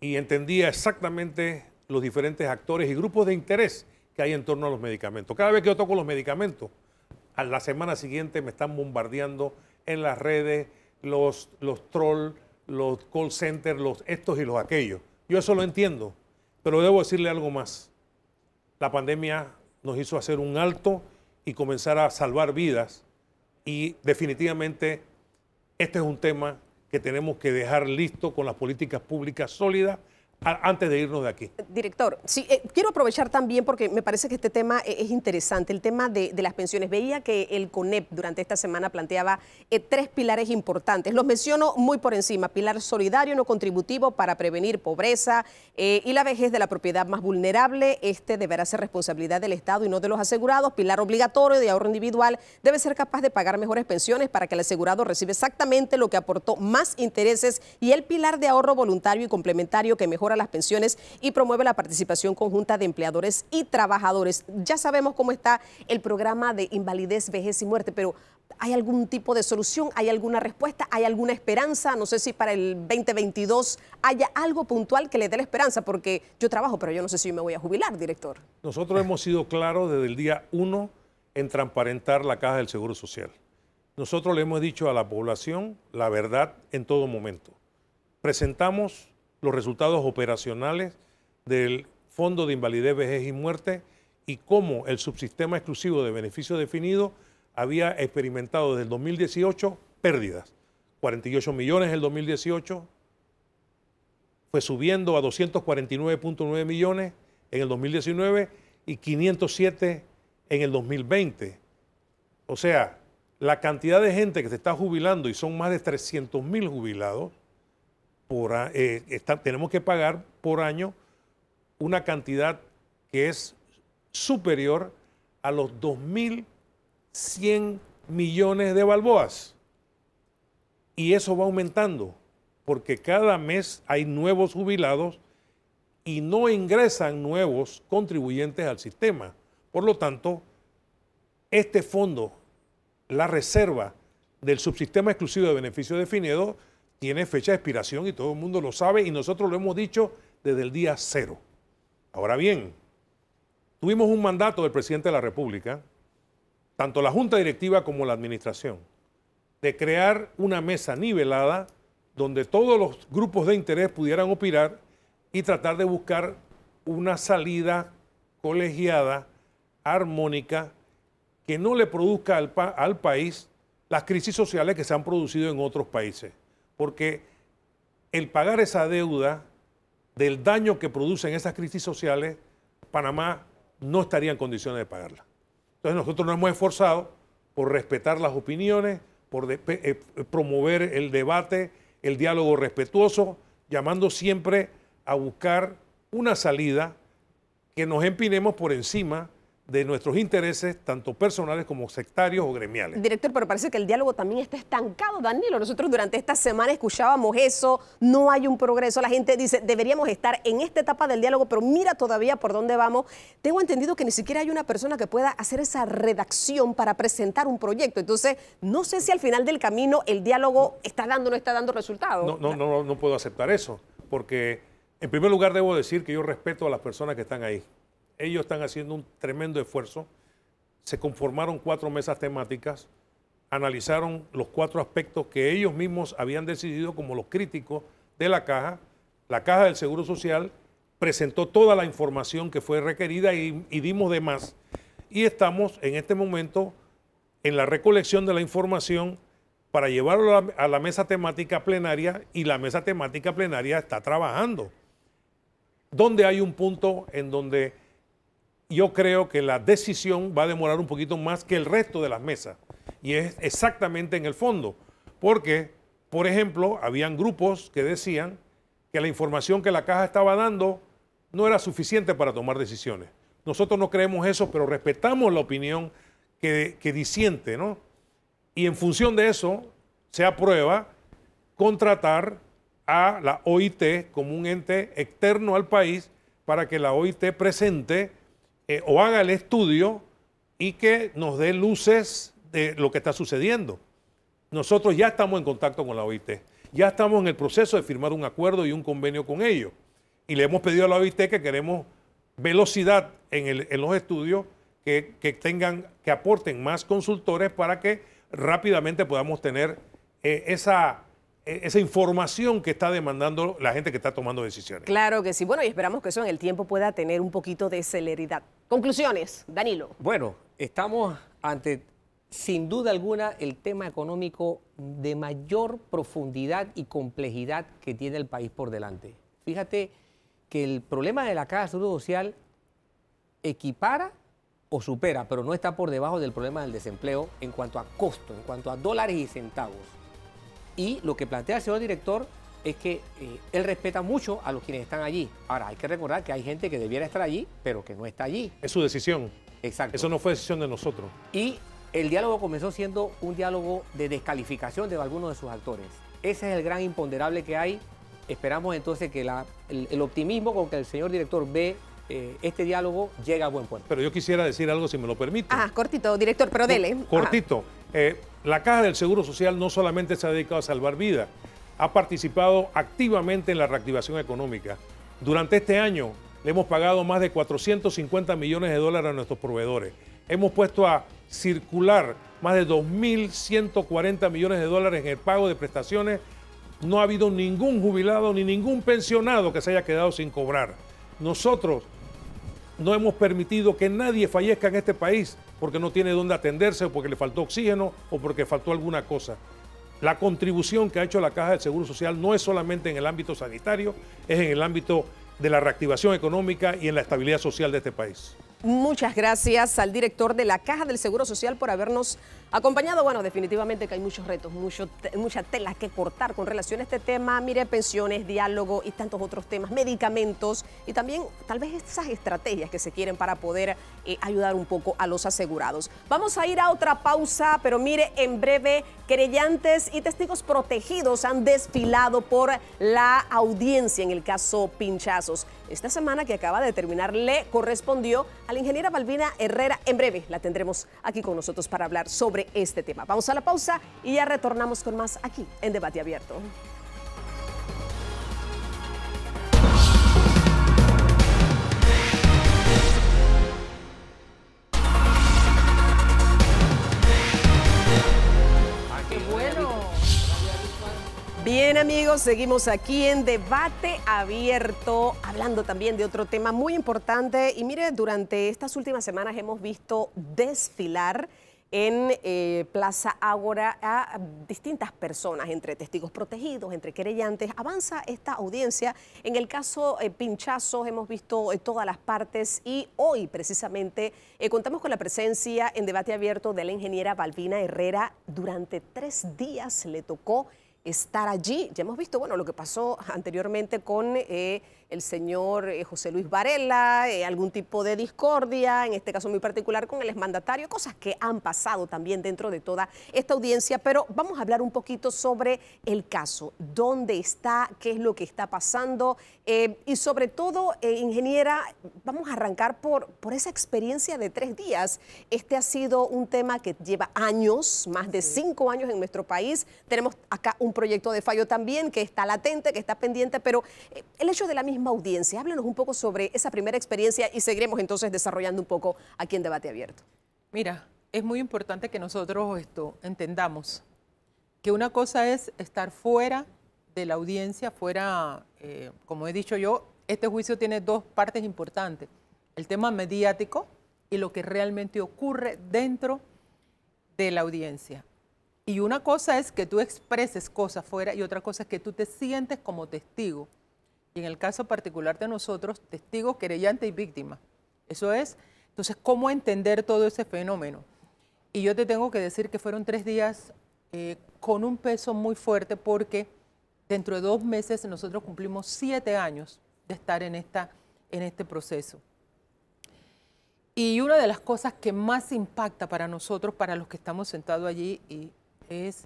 Y entendía exactamente los diferentes actores y grupos de interés que hay en torno a los medicamentos. Cada vez que yo toco los medicamentos, a la semana siguiente me están bombardeando en las redes los, los trolls, los call centers, los estos y los aquellos. Yo eso lo entiendo. Pero debo decirle algo más. La pandemia nos hizo hacer un alto y comenzar a salvar vidas y definitivamente este es un tema que tenemos que dejar listo con las políticas públicas sólidas antes de irnos de aquí. Director, sí, eh, quiero aprovechar también porque me parece que este tema eh, es interesante, el tema de, las pensiones. Veía que el CONEP durante esta semana planteaba eh, tres pilares importantes. Los menciono muy por encima. Pilar solidario, no contributivo para prevenir pobreza y la vejez de la propiedad más vulnerable. Este deberá ser responsabilidad del Estado y no de los asegurados. Pilar obligatorio de ahorro individual debe ser capaz de pagar mejores pensiones para que el asegurado reciba exactamente lo que aportó más intereses. Y el pilar de ahorro voluntario y complementario que mejor a las pensiones y promueve la participación conjunta de empleadores y trabajadores. Ya sabemos cómo está el programa de invalidez, vejez y muerte, pero ¿hay algún tipo de solución? ¿Hay alguna respuesta? ¿Hay alguna esperanza? No sé si para el 2022 haya algo puntual que le dé la esperanza, porque yo trabajo, pero yo no sé si me voy a jubilar, director. Nosotros hemos sido claros desde el día 1 en transparentar la caja del Seguro Social. Nosotros le hemos dicho a la población la verdad en todo momento. Presentamos los resultados operacionales del Fondo de Invalidez, Vejez y Muerte y cómo el subsistema exclusivo de beneficio definido había experimentado desde el 2018 pérdidas. 48 millones en el 2018, fue subiendo a 249.9 millones en el 2019 y 507 en el 2020. O sea, la cantidad de gente que se está jubilando, y son más de 300 mil jubilados, eh, tenemos que pagar por año una cantidad que es superior a los 2.100 millones de balboas. Y eso va aumentando, porque cada mes hay nuevos jubilados y no ingresan nuevos contribuyentes al sistema. Por lo tanto, este fondo, la reserva del subsistema exclusivo de beneficio definido, tiene fecha de expiración y todo el mundo lo sabe y nosotros lo hemos dicho desde el día cero. Ahora bien, tuvimos un mandato del presidente de la República, tanto la Junta Directiva como la Administración, de crear una mesa nivelada donde todos los grupos de interés pudieran opinar y tratar de buscar una salida colegiada, armónica, que no le produzca al, al país las crisis sociales que se han producido en otros países porque el pagar esa deuda del daño que producen esas crisis sociales, Panamá no estaría en condiciones de pagarla. Entonces nosotros nos hemos esforzado por respetar las opiniones, por eh, promover el debate, el diálogo respetuoso, llamando siempre a buscar una salida que nos empinemos por encima de nuestros intereses, tanto personales como sectarios o gremiales. Director, pero parece que el diálogo también está estancado, Danilo. Nosotros durante esta semana escuchábamos eso, no hay un progreso. La gente dice, deberíamos estar en esta etapa del diálogo, pero mira todavía por dónde vamos. Tengo entendido que ni siquiera hay una persona que pueda hacer esa redacción para presentar un proyecto. Entonces, no sé si al final del camino el diálogo está dando o no está dando resultados. No, no, no, no puedo aceptar eso, porque en primer lugar debo decir que yo respeto a las personas que están ahí ellos están haciendo un tremendo esfuerzo. Se conformaron cuatro mesas temáticas, analizaron los cuatro aspectos que ellos mismos habían decidido como los críticos de la caja. La caja del Seguro Social presentó toda la información que fue requerida y, dimos de más. Y estamos en este momento en la recolección de la información para llevarlo a la, a la, mesa temática plenaria y la mesa temática plenaria está trabajando. Donde hay un punto en donde yo creo que la decisión va a demorar un poquito más que el resto de las mesas. Y es exactamente en el fondo. Porque, por ejemplo, habían grupos que decían que la información que la caja estaba dando no era suficiente para tomar decisiones. Nosotros no creemos eso, pero respetamos la opinión que, que disiente, ¿no? Y en función de eso, se aprueba contratar a la OIT como un ente externo al país para que la OIT presente eh, o haga el estudio y que nos dé luces de lo que está sucediendo. Nosotros ya estamos en contacto con la OIT, ya estamos en el proceso de firmar un acuerdo y un convenio con ellos. Y le hemos pedido a la OIT que queremos velocidad en, los estudios, que, tengan, que aporten más consultores para que rápidamente podamos tener eh, esa e, esa información que está demandando la gente que está tomando decisiones. Claro que sí. Bueno, y esperamos que eso en el tiempo pueda tener un poquito de celeridad. Conclusiones, Danilo. Bueno, estamos ante, sin duda alguna, el tema económico de mayor profundidad y complejidad que tiene el país por delante. Fíjate que el problema de la Caja de Social equipara o supera, pero no está por debajo del problema del desempleo en cuanto a costo, en cuanto a dólares y centavos. Y lo que plantea el señor director es que eh, él respeta mucho a los quienes están allí. Ahora, hay que recordar que hay gente que debiera estar allí, pero que no está allí. Es su decisión. Exacto. Eso no fue decisión de nosotros. Y el diálogo comenzó siendo un diálogo de descalificación de algunos de sus actores. Ese es el gran imponderable que hay. Esperamos entonces que el optimismo con que el señor director ve eh, este diálogo llega a buen puerto. Pero yo quisiera decir algo, si me lo permite. Ah, cortito, director, pero dele. Cortito. Ah. Eh, la Caja del Seguro Social no solamente se ha dedicado a salvar vidas, ha participado activamente en la reactivación económica. Durante este año le hemos pagado más de 450 millones de dólares a nuestros proveedores. Hemos puesto a circular más de 2.140 millones de dólares en el pago de prestaciones. No ha habido ningún jubilado ni ningún pensionado que se haya quedado sin cobrar. Nosotros no hemos permitido que nadie fallezca en este país porque no tiene dónde atenderse o porque le faltó oxígeno o porque faltó alguna cosa. La contribución que ha hecho la Caja del Seguro Social no es solamente en el ámbito sanitario, es en el ámbito de la reactivación económica y en la estabilidad social de este país. Muchas gracias al director de la Caja del Seguro Social por habernos Acompañado, bueno, definitivamente que hay muchos retos, mucho, mucha tela que cortar con relación a este tema. Mire, pensiones, diálogo y tantos otros temas, medicamentos y también tal vez esas estrategias que se quieren para poder eh, ayudar un poco a los asegurados. Vamos a ir a otra pausa, pero mire, en breve, querellantes y testigos protegidos han desfilado por la audiencia en el caso Pinchazos. Esta semana que acaba de terminar le correspondió a la ingeniera Balbina Herrera. En breve la tendremos aquí con nosotros para hablar sobre este tema. Vamos a la pausa y ya retornamos con más aquí en Debate Abierto. Bien amigos, seguimos aquí en debate abierto, hablando también de otro tema muy importante. Y mire, durante estas últimas semanas hemos visto desfilar en eh, Plaza Ágora a distintas personas, entre testigos protegidos, entre querellantes. Avanza esta audiencia. En el caso eh, Pinchazos hemos visto eh, todas las partes y hoy precisamente contamos con la presencia en debate abierto de la ingeniera Balbina Herrera. Durante tres días le tocó estar allí. Ya hemos visto, bueno, lo que pasó anteriormente con el señor eh, José Luis Varela, eh, algún tipo de discordia, en este caso muy particular con el exmandatario, cosas que han pasado también dentro de toda esta audiencia, pero vamos a hablar un poquito sobre el caso, dónde está, qué es lo que está pasando eh, y sobre todo, ingeniera, vamos a arrancar por, por esa experiencia de tres días. Este ha sido un tema que lleva años, más de cinco años en nuestro país. Tenemos acá un proyecto de fallo también que está latente, que está pendiente, pero el hecho de la misma audiencia. háblenos un poco sobre esa primera experiencia y seguiremos entonces desarrollando un poco aquí en Debate Abierto. Mira, es muy importante que nosotros esto entendamos que una cosa es estar fuera de la audiencia, fuera, eh, como he dicho yo, este juicio tiene dos partes importantes, el tema mediático y lo que realmente ocurre dentro de la audiencia. Y una cosa es que tú expreses cosas fuera y otra cosa es que tú te sientes como testigo y en el caso particular de nosotros, testigos, querellante y víctimas, Eso es, entonces, ¿cómo entender todo ese fenómeno? Y yo te tengo que decir que fueron tres días eh, con un peso muy fuerte porque dentro de dos meses nosotros cumplimos siete años de estar en, esta, en este proceso. Y una de las cosas que más impacta para nosotros, para los que estamos sentados allí, y es,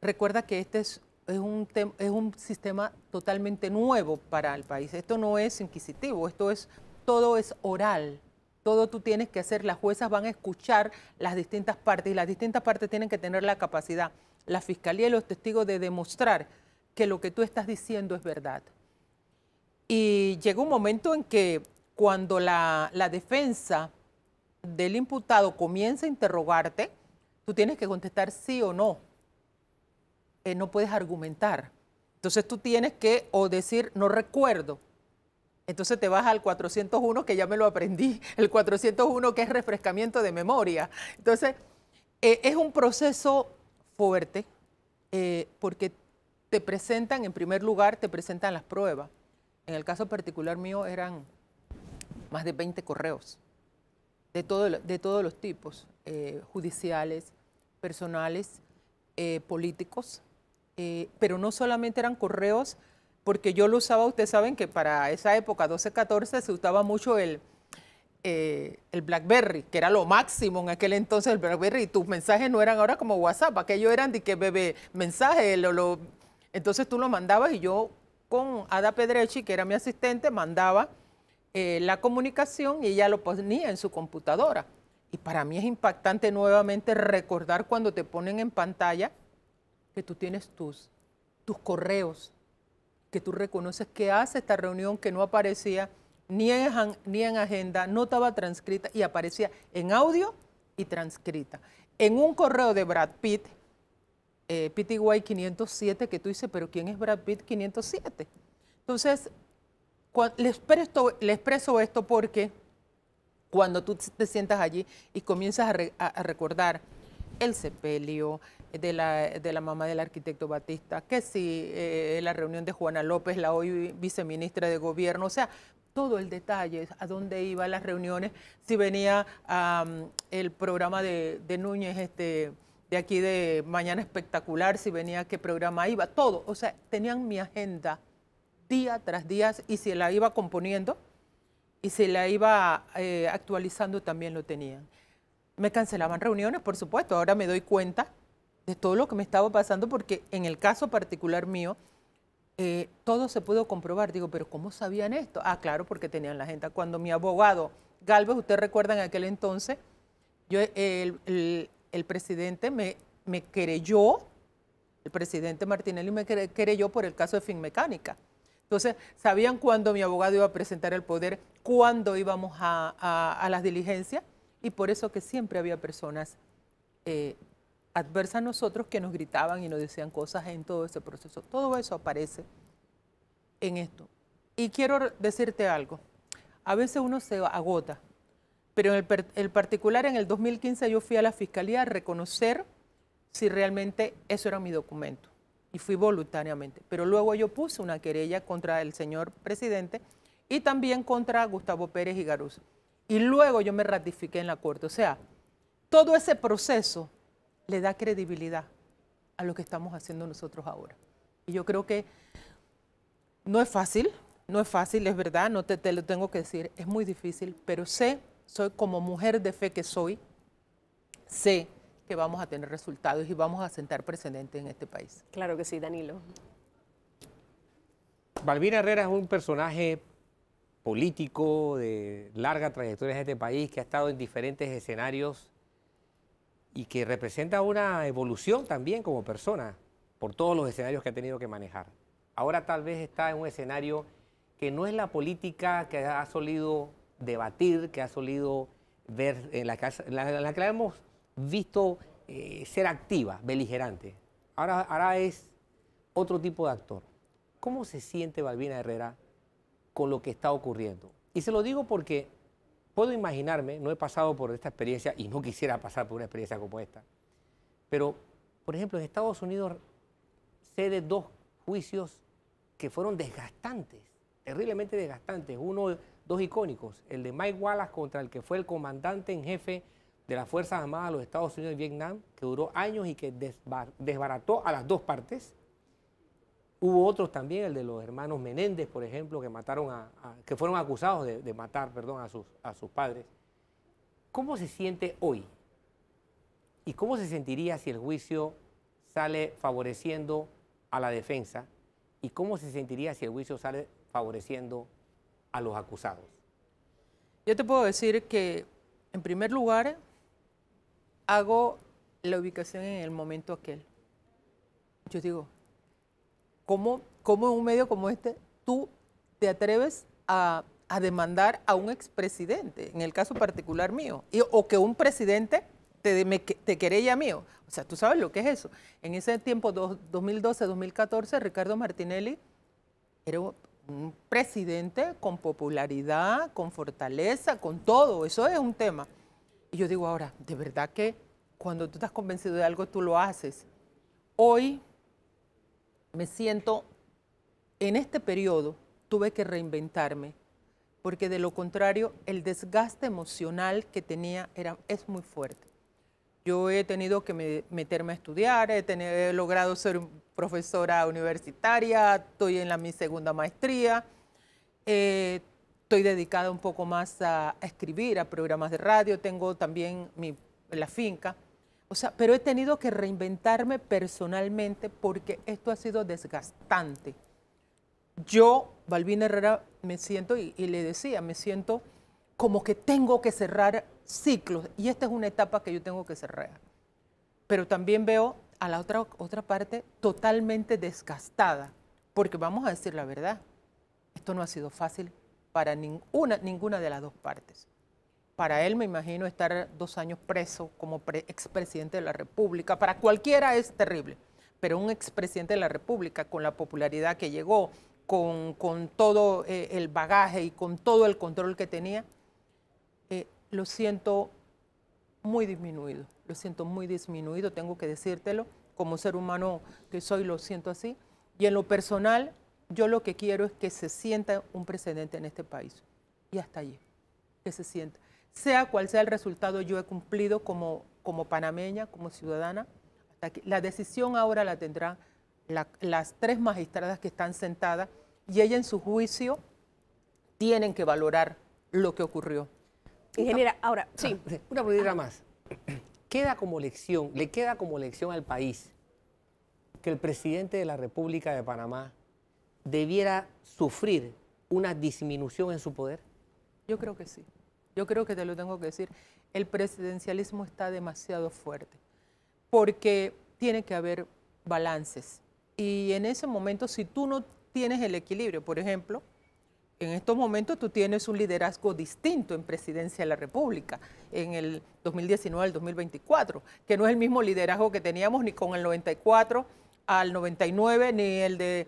recuerda que este es es un, es un sistema totalmente nuevo para el país. Esto no es inquisitivo, esto es, todo es oral. Todo tú tienes que hacer, las juezas van a escuchar las distintas partes y las distintas partes tienen que tener la capacidad, la fiscalía y los testigos de demostrar que lo que tú estás diciendo es verdad. Y llegó un momento en que cuando la, la defensa del imputado comienza a interrogarte, tú tienes que contestar sí o no eh, no puedes argumentar. Entonces tú tienes que o decir no recuerdo. Entonces te vas al 401 que ya me lo aprendí, <laughs> el 401 que es refrescamiento de memoria. Entonces eh, es un proceso fuerte eh, porque te presentan, en primer lugar, te presentan las pruebas. En el caso particular mío eran más de 20 correos de, de todos los tipos, judiciales, personales, políticos, eh, pero no solamente eran correos, porque yo lo usaba, ustedes saben que para esa época, 12, 14, se usaba mucho el, eh, el BlackBerry, que era lo máximo en aquel entonces el BlackBerry, y tus mensajes no eran ahora como WhatsApp, aquello eran de que bebé mensaje, entonces tú lo mandabas y yo con Ada Pedrechi, que era mi asistente, mandaba eh, la comunicación y ella lo ponía en su computadora. Y para mí es impactante nuevamente recordar cuando te ponen en pantalla que tú tienes tus, tus correos, que tú reconoces que hace esta reunión que no aparecía ni en, ni en agenda, no estaba transcrita y aparecía en audio y transcrita. En un correo de Brad Pitt, eh, PTY 507, que tú dices, pero ¿quién es Brad Pitt 507? Entonces, les le expreso esto porque cuando tú te sientas allí y comienzas a, a recordar el sepelio, de la, de la mamá del arquitecto Batista, que si eh, la reunión de Juana López, la hoy viceministra de Gobierno, o sea, todo el detalle, a dónde iba las reuniones, si venía el programa de, Núñez, este de aquí de Mañana Espectacular, si venía qué programa iba, todo. O sea, tenían mi agenda día tras día y si la iba componiendo y si la iba eh, actualizando también lo tenían. Me cancelaban reuniones, por supuesto, ahora me doy cuenta de todo lo que me estaba pasando, porque en el caso particular mío, eh, todo se pudo comprobar. Digo, pero ¿cómo sabían esto? Ah, claro, porque tenían la agenda. Cuando mi abogado, Galvez, usted recuerda en aquel entonces, yo, el, presidente me, me querelló, el presidente Martinelli me querelló por el caso de Finmecánica. Entonces, sabían cuándo mi abogado iba a presentar el poder, cuándo íbamos a, las diligencias, y por eso que siempre había personas eh, adversa a nosotros que nos gritaban y nos decían cosas en todo ese proceso. Todo eso aparece en esto. Y quiero decirte algo. A veces uno se agota, pero en el, particular en el 2015 yo fui a la fiscalía a reconocer si realmente eso era mi documento. Y fui voluntariamente. Pero luego yo puse una querella contra el señor presidente y también contra Gustavo Pérez y Garuso. Y luego yo me ratifiqué en la corte. O sea, todo ese proceso le da credibilidad a lo que estamos haciendo nosotros ahora. Y yo creo que no es fácil, no es fácil, es verdad, no te, lo tengo que decir, es muy difícil, pero sé, soy como mujer de fe que soy, sé que vamos a tener resultados y vamos a sentar precedentes en este país. Claro que sí, Danilo. Balbina Herrera es un personaje político de larga trayectoria en este país que ha estado en diferentes escenarios y que representa una evolución también como persona por todos los escenarios que ha tenido que manejar. Ahora tal vez está en un escenario que no es la política que ha solido debatir, que ha solido ver, en eh, la, casa, la, que la hemos visto eh, ser activa, beligerante. Ahora, ahora es otro tipo de actor. ¿Cómo se siente Balbina Herrera con lo que está ocurriendo? Y se lo digo porque Puedo imaginarme, no he pasado por esta experiencia y no quisiera pasar por una experiencia como esta, pero, por ejemplo, en Estados Unidos de dos juicios que fueron desgastantes, terriblemente desgastantes. Uno, dos icónicos, el de Mike Wallace contra el que fue el comandante en jefe de las Fuerzas Armadas de los Estados Unidos en Vietnam, que duró años y que desbarató a las dos partes. Hubo otros también, el de los hermanos Menéndez, por ejemplo, que mataron a, que fueron acusados de, matar, perdón, a sus, a sus padres. ¿Cómo se siente hoy? ¿Y cómo se sentiría si el juicio sale favoreciendo a la defensa? ¿Y cómo se sentiría si el juicio sale favoreciendo a los acusados? Yo te puedo decir que, en primer lugar, hago la ubicación en el momento aquel. Yo digo, ¿Cómo, en un medio como este tú te atreves a, demandar a un expresidente, en el caso particular mío, o que un presidente te, me, te querella mío? O sea, tú sabes lo que es eso. En ese tiempo, 2012-2014, Ricardo Martinelli era un presidente con popularidad, con fortaleza, con todo. Eso es un tema. Y yo digo ahora, de verdad que cuando tú estás convencido de algo, tú lo haces. Hoy me siento, en este periodo tuve que reinventarme, porque de lo contrario el desgaste emocional que tenía es muy fuerte. Yo he tenido que meterme a estudiar, he, logrado ser profesora universitaria, estoy en la, mi segunda maestría, eh, estoy dedicada un poco más a, escribir, a programas de radio, tengo también mi, la finca. O sea, pero he tenido que reinventarme personalmente porque esto ha sido desgastante. Yo, Balbina Herrera, me siento, y, y le decía, me siento como que tengo que cerrar ciclos. Y esta es una etapa que yo tengo que cerrar. Pero también veo a la otra, otra parte totalmente desgastada. Porque vamos a decir la verdad, esto no ha sido fácil para ninguna, ninguna de las dos partes para él, me imagino, estar dos años preso como expresidente de la República, para cualquiera es terrible, pero un expresidente de la República con la popularidad que llegó, con, todo eh, el bagaje y con todo el control que tenía, eh, lo siento muy disminuido, lo siento muy disminuido, tengo que decírtelo, como ser humano que soy lo siento así, y en lo personal yo lo que quiero es que se sienta un precedente en este país, y hasta allí, que se sienta sea cual sea el resultado, yo he cumplido como, como panameña, como ciudadana. La decisión ahora la tendrán las tres magistradas que están sentadas y ellas en su juicio tienen que valorar lo que ocurrió. Ingeniera, ahora, ah, sí. una pregunta más. <clears throat> Queda como lección, le queda como lección al país que el presidente de la República de Panamá debiera sufrir una disminución en su poder? Yo creo que sí. Yo creo que te lo tengo que decir, el presidencialismo está demasiado fuerte, porque tiene que haber balances. Y en ese momento, si tú no tienes el equilibrio, por ejemplo, en estos momentos tú tienes un liderazgo distinto en presidencia de la República, en el 2019 al 2024, que no es el mismo liderazgo que teníamos ni con el 94 al 99, ni el de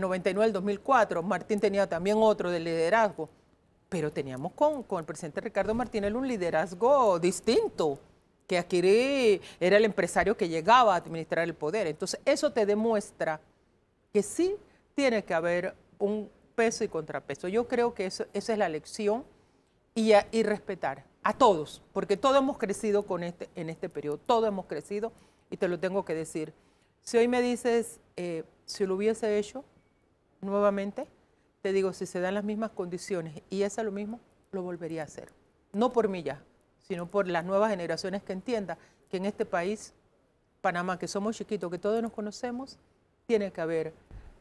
99 eh, al 2004. Martín tenía también otro de liderazgo pero teníamos con, con el presidente Ricardo Martínez un liderazgo distinto que adquirí era el empresario que llegaba a administrar el poder. Entonces, eso te demuestra que sí tiene que haber un peso y contrapeso. Yo creo que esa es la lección y, y, respetar a todos, porque todos hemos crecido con este, en este periodo, todos hemos crecido y te lo tengo que decir. Si hoy me dices, eh, si lo hubiese hecho nuevamente, te digo, si se dan las mismas condiciones y es lo mismo, lo volvería a hacer. No por mí ya, sino por las nuevas generaciones que entienda que en este país, Panamá, que somos chiquitos, que todos nos conocemos, tiene que haber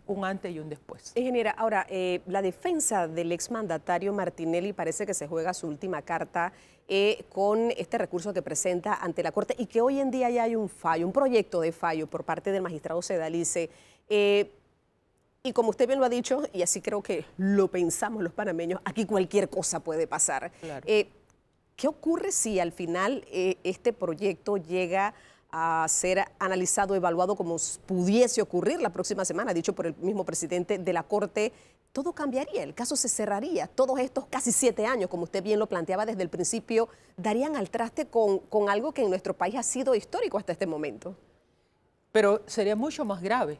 un antes y un después. Ingeniera, ahora, eh, la defensa del exmandatario Martinelli parece que se juega su última carta eh, con este recurso que presenta ante la Corte y que hoy en día ya hay un fallo, un proyecto de fallo por parte del magistrado Sedalice. Eh, y como usted bien lo ha dicho, y así creo que lo pensamos los panameños, aquí cualquier cosa puede pasar. Eh, ¿Qué ocurre si al final eh, este proyecto llega a ser analizado, evaluado como pudiese ocurrir la próxima semana, dicho por el mismo presidente de la Corte? Todo cambiaría, el caso se cerraría. Todos estos casi siete años, como usted bien lo planteaba desde el principio, darían al traste con algo que en nuestro país ha sido histórico hasta este momento. Pero sería mucho más grave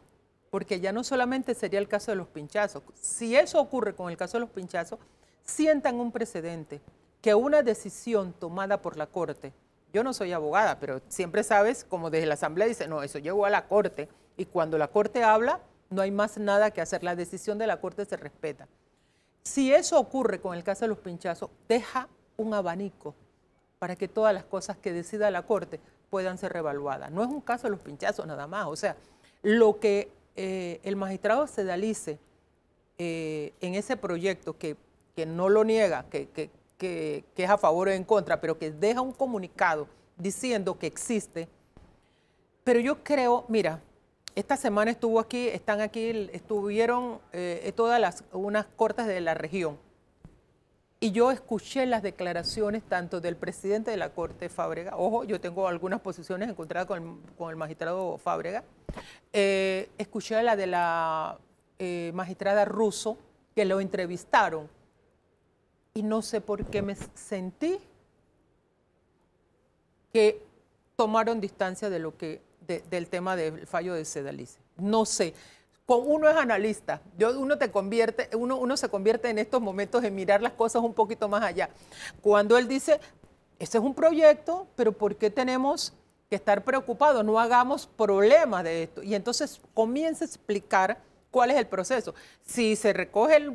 porque ya no solamente sería el caso de los pinchazos. Si eso ocurre con el caso de los pinchazos, sientan un precedente que una decisión tomada por la Corte, yo no soy abogada, pero siempre sabes, como desde la Asamblea dice, no, eso llegó a la Corte, y cuando la Corte habla, no hay más nada que hacer, la decisión de la Corte se respeta. Si eso ocurre con el caso de los pinchazos, deja un abanico para que todas las cosas que decida la Corte puedan ser revaluadas. No es un caso de los pinchazos nada más, o sea, lo que eh, el magistrado Sedalice eh, en ese proyecto que, no lo niega, que, es a favor o en contra, pero que deja un comunicado diciendo que existe, pero yo creo, mira, esta semana estuvo aquí, están aquí, estuvieron eh, todas las, unas cortes de la región y yo escuché las declaraciones tanto del presidente de la Corte Fábrega, ojo, yo tengo algunas posiciones encontradas con el, magistrado Fábrega, eh, escuché la de la eh, magistrada Russo, que lo entrevistaron, y no sé por qué me sentí que tomaron distancia de lo que, del tema del fallo de Sedalice. No sé uno es analista. Yo, uno, te convierte, uno, se convierte en estos momentos en mirar las cosas un poquito más allá. Cuando él dice, ese es un proyecto, pero ¿por qué tenemos que estar preocupados? No hagamos problemas de esto. Y entonces comienza a explicar cuál es el proceso. Si se recoge el,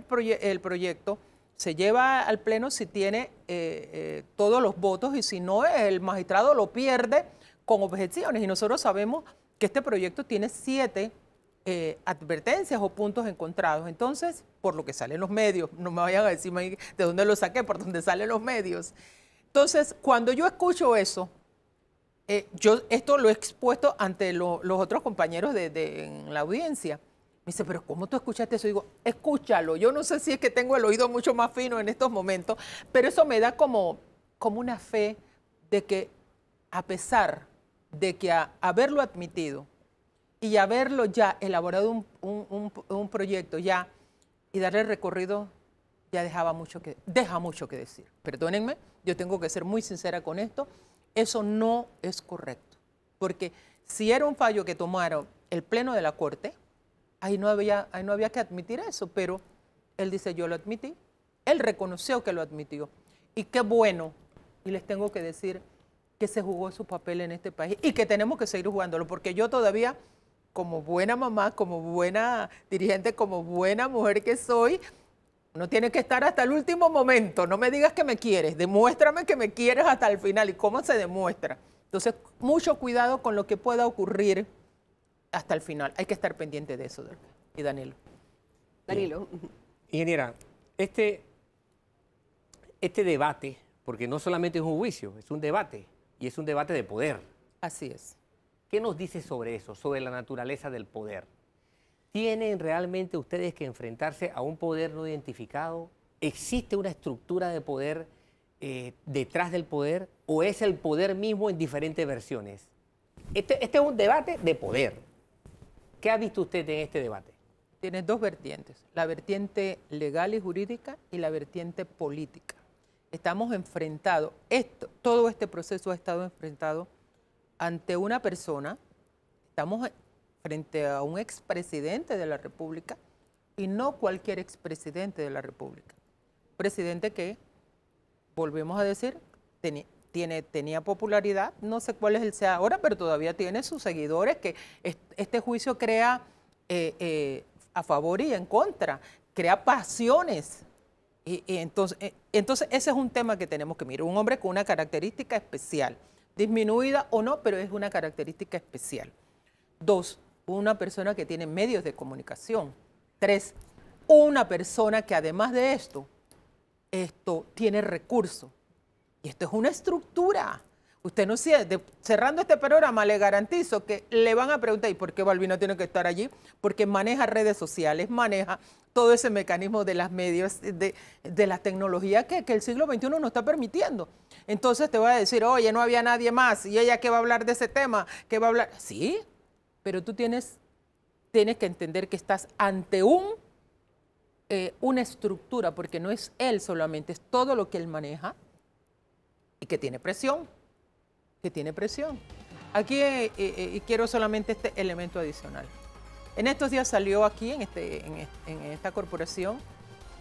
proyecto, se lleva al Pleno si tiene eh, eh, todos los votos y si no, el magistrado lo pierde con objeciones. Y nosotros sabemos que este proyecto tiene siete eh, advertencias o puntos encontrados. Entonces, por lo que salen los medios, no me vayan a decir de dónde lo saqué, por dónde salen los medios. Entonces, cuando yo escucho eso, eh, yo esto lo he expuesto ante los otros compañeros de, la audiencia. Me dice, pero ¿cómo tú escuchaste eso? digo, escúchalo. Yo no sé si es que tengo el oído mucho más fino en estos momentos, pero eso me da como, como una fe de que a pesar de que haberlo admitido, y haberlo ya elaborado un, proyecto ya y darle recorrido ya dejaba mucho que, deja mucho que decir. Perdónenme, yo tengo que ser muy sincera con esto, eso no es correcto, porque si era un fallo que tomaron el Pleno de la Corte, ahí no había, ahí no había que admitir eso, pero él dice yo lo admití, él reconoció que lo admitió y qué bueno, y les tengo que decir que se jugó su papel en este país y que tenemos que seguir jugándolo, porque yo todavía como buena mamá, como buena dirigente, como buena mujer que soy, no tiene que estar hasta el último momento. No me digas que me quieres, demuéstrame que me quieres hasta el final. ¿Y cómo se demuestra? Entonces, mucho cuidado con lo que pueda ocurrir hasta el final. Hay que estar pendiente de eso, y Danilo. Danilo. Ingeniera, este, este debate, porque no solamente es un juicio, es un debate, y es un debate de poder. Así es. ¿Qué nos dice sobre eso, sobre la naturaleza del poder? ¿Tienen realmente ustedes que enfrentarse a un poder no identificado? ¿Existe una estructura de poder eh, detrás del poder o es el poder mismo en diferentes versiones? Este, este, es un debate de poder. ¿Qué ha visto usted en este debate? Tiene dos vertientes, la vertiente legal y jurídica y la vertiente política. Estamos enfrentados, todo este proceso ha estado enfrentado ante una persona, estamos frente a un expresidente de la República y no cualquier expresidente de la República. Presidente que, volvemos a decir, tenía, tiene, tenía popularidad, no sé cuál es el sea ahora, pero todavía tiene sus seguidores, que este juicio crea eh, eh, a favor y en contra, crea pasiones. entonces, eh, entonces ese es un tema que tenemos que mirar, un hombre con una característica especial disminuida o no, pero es una característica especial. Dos, una persona que tiene medios de comunicación. Tres, una persona que además de esto, esto tiene recursos. Y esto es una estructura. Usted no siente, cerrando este programa le garantizo que le van a preguntar, ¿y por qué Balbino tiene que estar allí? Porque maneja redes sociales, maneja todo ese mecanismo de las medios, de, la tecnología que, el siglo XXI no está permitiendo. Entonces te voy a decir, oye, no había nadie más, y ella que va a hablar de ese tema, que va a hablar. Sí, pero tú tienes, tienes que entender que estás ante un, eh, una estructura, porque no es él solamente, es todo lo que él maneja y que tiene presión tiene presión. Aquí eh, eh, quiero solamente este elemento adicional. En estos días salió aquí, en, este, en, en esta corporación,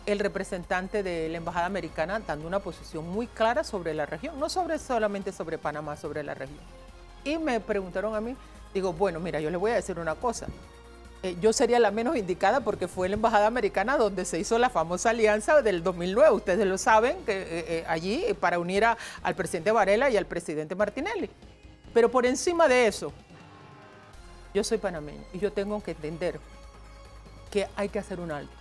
el representante de la Embajada Americana dando una posición muy clara sobre la región, no sobre solamente sobre Panamá, sobre la región. Y me preguntaron a mí, digo, bueno, mira, yo les voy a decir una cosa, eh, yo sería la menos indicada porque fue la Embajada Americana donde se hizo la famosa alianza del 2009. Ustedes lo saben, que eh, eh, allí para unir al presidente Varela y al presidente Martinelli. Pero por encima de eso, yo soy panameño y yo tengo que entender que hay que hacer un alto,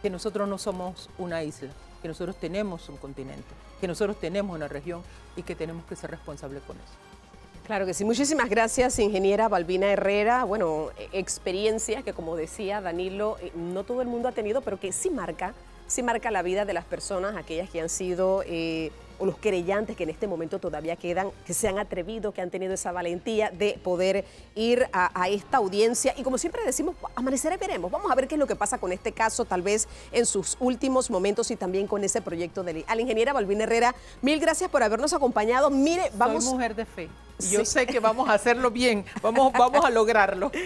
que nosotros no somos una isla, que nosotros tenemos un continente, que nosotros tenemos una región y que tenemos que ser responsables con eso. Claro que sí. Muchísimas gracias, ingeniera Balbina Herrera. Bueno, e, experiencia que, como decía Danilo, eh, no todo el mundo ha tenido, pero que sí marca, sí marca la vida de las personas, aquellas que han sido, eh, o los querellantes que en este momento todavía quedan, que se han atrevido, que han tenido esa valentía de poder ir a, esta audiencia. Y como siempre decimos, amanecer y veremos. Vamos a ver qué es lo que pasa con este caso, tal vez en sus últimos momentos y también con ese proyecto de ley. A la ingeniera Balvina Herrera, mil gracias por habernos acompañado. Mire, vamos. Soy mujer de fe. Yo sé que vamos a hacerlo bien, vamos, vamos a lograrlo. <laughs>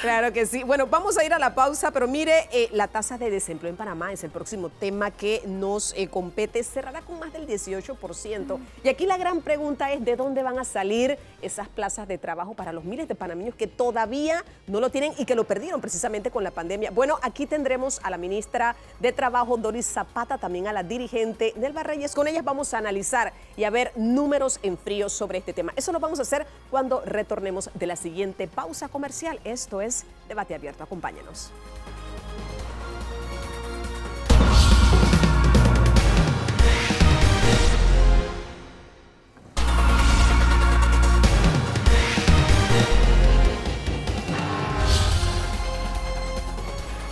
Claro que sí. Bueno, vamos a ir a la pausa, pero mire, eh, la tasa de desempleo en Panamá es el próximo tema que nos eh, compete. Cerrará con más del 18%. Y aquí la gran pregunta es, ¿de dónde van a salir esas plazas de trabajo para los miles de panameños que todavía no lo tienen y que lo perdieron precisamente con la pandemia? Bueno, aquí tendremos a la ministra de Trabajo, Doris Zapata, también a la dirigente Nelva Reyes. Con ellas vamos a analizar y a ver números en frío sobre este tema. Eso lo vamos a hacer cuando retornemos de la siguiente pausa comercial. Esto es Debate Abierto. Acompáñenos.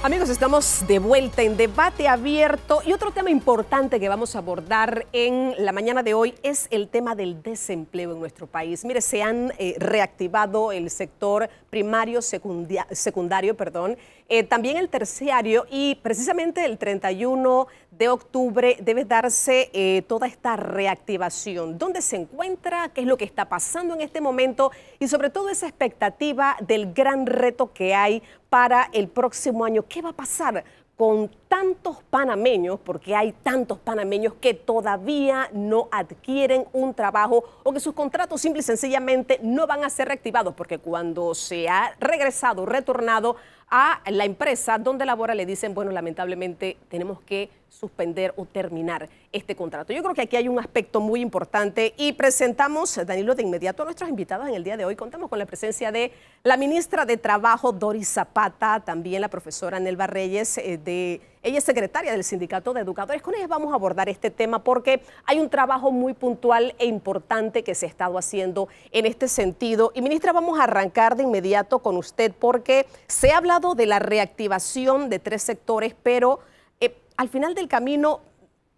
Amigos, estamos de vuelta en debate abierto y otro tema importante que vamos a abordar en la mañana de hoy es el tema del desempleo en nuestro país. Mire, se han eh, reactivado el sector primario, secundario perdón, eh, también el terciario y precisamente el 31 de octubre debe darse eh, toda esta reactivación. ¿Dónde se encuentra? ¿Qué es lo que está pasando en este momento? Y sobre todo esa expectativa del gran reto que hay para el próximo año. ¿Qué va a pasar? con tantos panameños, porque hay tantos panameños que todavía no adquieren un trabajo o que sus contratos simple y sencillamente no van a ser reactivados, porque cuando se ha regresado, retornado a la empresa donde labora le dicen, bueno, lamentablemente tenemos que suspender o terminar este contrato. Yo creo que aquí hay un aspecto muy importante y presentamos, Danilo, de inmediato a nuestros invitados en el día de hoy. Contamos con la presencia de la ministra de Trabajo, Doris Zapata, también la profesora Nelva Reyes eh, de ella es secretaria del Sindicato de Educadores. Con ella vamos a abordar este tema porque hay un trabajo muy puntual e importante que se ha estado haciendo en este sentido. Y ministra, vamos a arrancar de inmediato con usted porque se ha hablado de la reactivación de tres sectores, pero eh, al final del camino,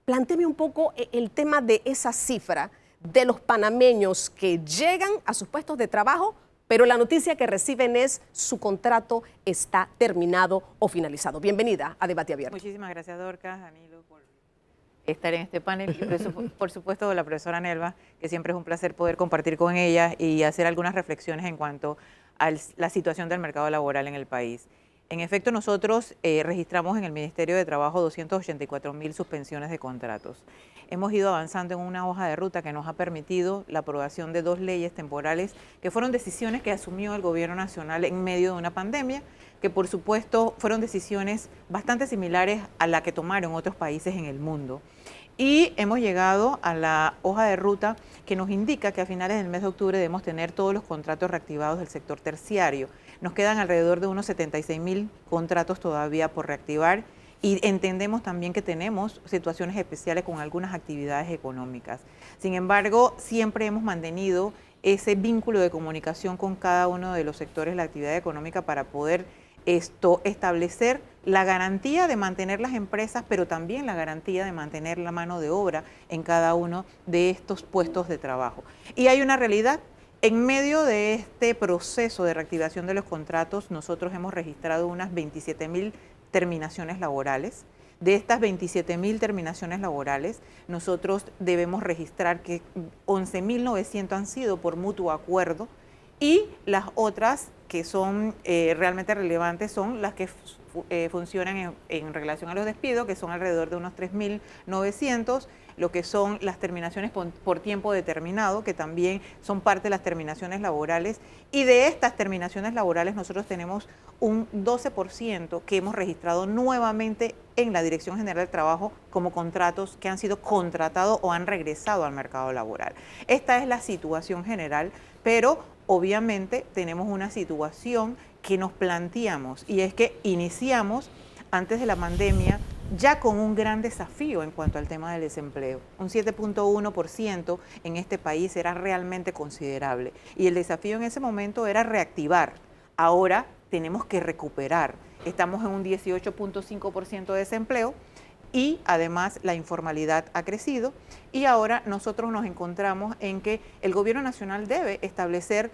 planteme un poco eh, el tema de esa cifra de los panameños que llegan a sus puestos de trabajo pero la noticia que reciben es su contrato está terminado o finalizado. Bienvenida a Debate Abierto. Muchísimas gracias, Dorcas, Danilo, por estar en este panel y pues, por supuesto la profesora Nelva, que siempre es un placer poder compartir con ella y hacer algunas reflexiones en cuanto a la situación del mercado laboral en el país. En efecto, nosotros eh, registramos en el Ministerio de Trabajo 284.000 suspensiones de contratos. Hemos ido avanzando en una hoja de ruta que nos ha permitido la aprobación de dos leyes temporales que fueron decisiones que asumió el Gobierno Nacional en medio de una pandemia, que por supuesto fueron decisiones bastante similares a la que tomaron otros países en el mundo. Y hemos llegado a la hoja de ruta que nos indica que a finales del mes de octubre debemos tener todos los contratos reactivados del sector terciario nos quedan alrededor de unos 76 mil contratos todavía por reactivar y entendemos también que tenemos situaciones especiales con algunas actividades económicas. Sin embargo, siempre hemos mantenido ese vínculo de comunicación con cada uno de los sectores de la actividad económica para poder esto, establecer la garantía de mantener las empresas, pero también la garantía de mantener la mano de obra en cada uno de estos puestos de trabajo. Y hay una realidad en medio de este proceso de reactivación de los contratos, nosotros hemos registrado unas 27.000 terminaciones laborales. De estas 27.000 terminaciones laborales, nosotros debemos registrar que 11.900 han sido por mutuo acuerdo y las otras que son eh, realmente relevantes son las que eh, funcionan en, relación a los despidos, que son alrededor de unos 3.900 lo que son las terminaciones por tiempo determinado, que también son parte de las terminaciones laborales. Y de estas terminaciones laborales nosotros tenemos un 12% que hemos registrado nuevamente en la Dirección General del Trabajo como contratos que han sido contratados o han regresado al mercado laboral. Esta es la situación general, pero obviamente tenemos una situación que nos planteamos y es que iniciamos antes de la pandemia, ya con un gran desafío en cuanto al tema del desempleo. Un 7.1% en este país era realmente considerable y el desafío en ese momento era reactivar. Ahora tenemos que recuperar. Estamos en un 18.5% de desempleo y además la informalidad ha crecido y ahora nosotros nos encontramos en que el gobierno nacional debe establecer,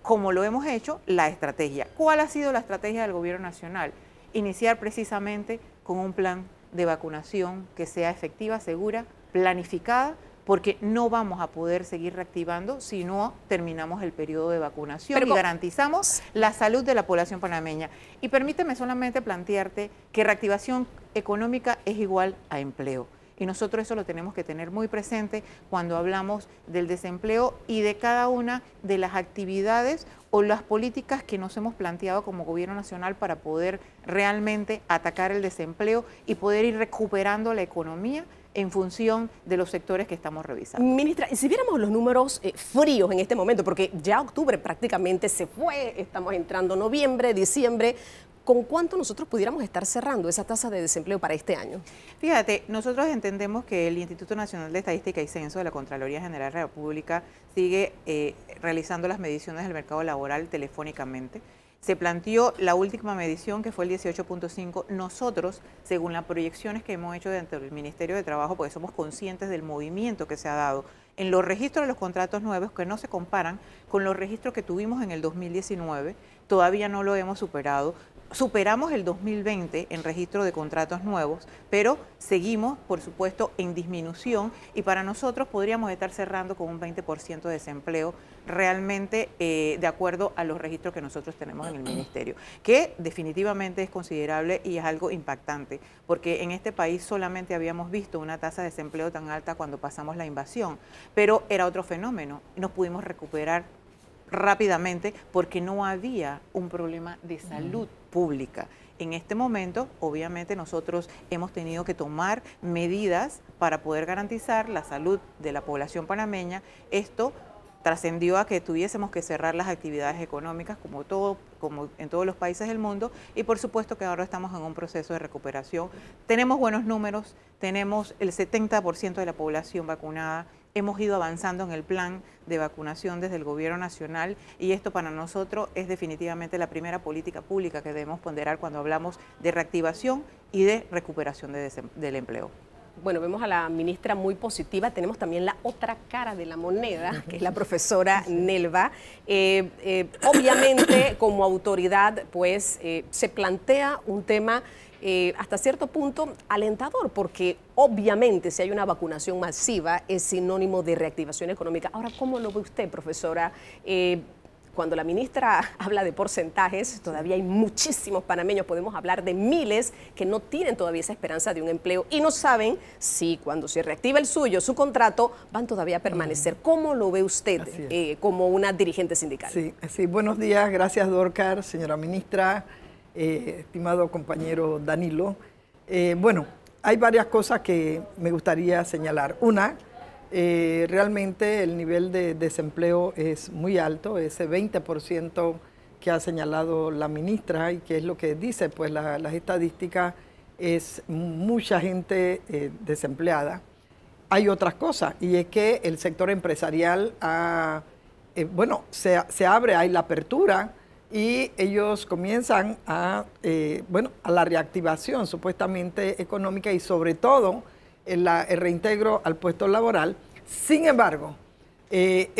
como lo hemos hecho, la estrategia. ¿Cuál ha sido la estrategia del gobierno nacional? iniciar precisamente con un plan de vacunación que sea efectiva, segura, planificada, porque no vamos a poder seguir reactivando si no terminamos el periodo de vacunación y garantizamos la salud de la población panameña. Y permíteme solamente plantearte que reactivación económica es igual a empleo. Y nosotros eso lo tenemos que tener muy presente cuando hablamos del desempleo y de cada una de las actividades o las políticas que nos hemos planteado como gobierno nacional para poder realmente atacar el desempleo y poder ir recuperando la economía en función de los sectores que estamos revisando. Ministra, si viéramos los números eh, fríos en este momento, porque ya octubre prácticamente se fue, estamos entrando noviembre, diciembre, ¿con cuánto nosotros pudiéramos estar cerrando esa tasa de desempleo para este año? Fíjate, nosotros entendemos que el Instituto Nacional de Estadística y Censo de la Contraloría General de la República sigue eh, realizando las mediciones del mercado laboral telefónicamente. Se planteó la última medición que fue el 18.5. Nosotros, según las proyecciones que hemos hecho dentro del Ministerio de Trabajo, porque somos conscientes del movimiento que se ha dado en los registros de los contratos nuevos que no se comparan con los registros que tuvimos en el 2019, todavía no lo hemos superado, superamos el 2020 en registro de contratos nuevos, pero seguimos, por supuesto, en disminución y para nosotros podríamos estar cerrando con un 20% de desempleo realmente eh, de acuerdo a los registros que nosotros tenemos en el ministerio, que definitivamente es considerable y es algo impactante, porque en este país solamente habíamos visto una tasa de desempleo tan alta cuando pasamos la invasión, pero era otro fenómeno, nos pudimos recuperar rápidamente porque no había un problema de salud pública. En este momento, obviamente, nosotros hemos tenido que tomar medidas para poder garantizar la salud de la población panameña. Esto trascendió a que tuviésemos que cerrar las actividades económicas como, todo, como en todos los países del mundo y por supuesto que ahora estamos en un proceso de recuperación. Tenemos buenos números, tenemos el 70% de la población vacunada, hemos ido avanzando en el plan de vacunación desde el gobierno nacional y esto para nosotros es definitivamente la primera política pública que debemos ponderar cuando hablamos de reactivación y de recuperación del empleo bueno, vemos a la ministra muy positiva. Tenemos también la otra cara de la moneda, <laughs> que es la profesora Nelva. Eh, eh, obviamente, como autoridad, pues eh, se plantea un tema eh, hasta cierto punto alentador, porque obviamente si hay una vacunación masiva es sinónimo de reactivación económica. Ahora, ¿cómo lo ve usted, profesora? Eh, cuando la ministra <laughs> habla de porcentajes, todavía hay muchísimos panameños, podemos hablar de miles que no tienen todavía esa esperanza de un empleo y no saben si cuando se reactiva el suyo, su contrato, van todavía a permanecer. ¿Cómo lo ve usted eh, como una dirigente sindical? Sí, sí, buenos días, gracias Dorcar, señora ministra. Eh, estimado compañero Danilo. Eh, bueno, hay varias cosas que me gustaría señalar. Una, eh, realmente el nivel de desempleo es muy alto, ese 20% que ha señalado la ministra y que es lo que dice pues las estadísticas, es mucha gente desempleada. Hay otras cosas y es que el sector empresarial bueno, se, se abre, hay la apertura y ellos comienzan a, eh, bueno, a la reactivación supuestamente económica y sobre todo el, reintegro al puesto laboral. Sin embargo, eh,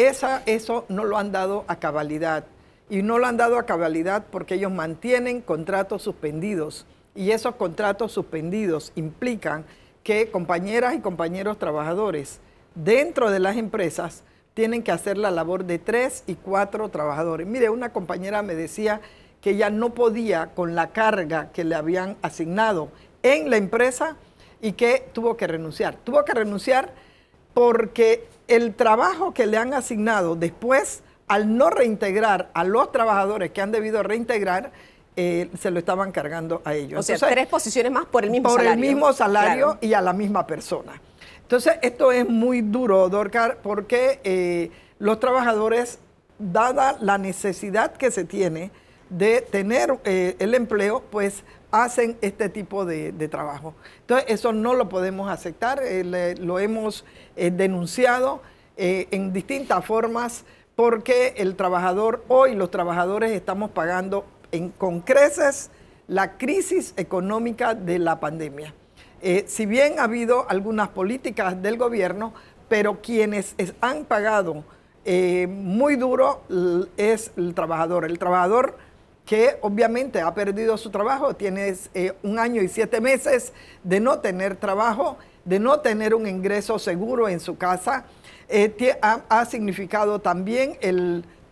eso no lo han dado a cabalidad y no lo han dado a cabalidad porque ellos mantienen contratos suspendidos y esos contratos suspendidos implican que compañeras y compañeros trabajadores dentro de las empresas tienen que hacer la labor de tres y cuatro trabajadores. Mire, una compañera me decía que ella no podía con la carga que le habían asignado en la empresa y que tuvo que renunciar. Tuvo que renunciar porque el trabajo que le han asignado después, al no reintegrar a los trabajadores que han debido reintegrar, eh, se lo estaban cargando a ellos. O sea, tres posiciones más por el mismo salario. Por el mismo salario y a la misma persona. Entonces, esto es muy duro, Dorcar, porque eh, los trabajadores, dada la necesidad que se tiene de tener eh, el empleo, pues hacen este tipo de, trabajo. Entonces, eso no lo podemos aceptar, eh, lo hemos denunciado en distintas formas porque el trabajador, hoy los trabajadores estamos pagando en, con creces la crisis económica de la pandemia. Eh, si bien ha habido algunas políticas del gobierno, pero quienes han pagado eh, muy duro es el trabajador. El trabajador que obviamente ha perdido su trabajo, tiene eh, un año y siete meses de no tener trabajo, de no tener un ingreso seguro en su casa, ha, significado también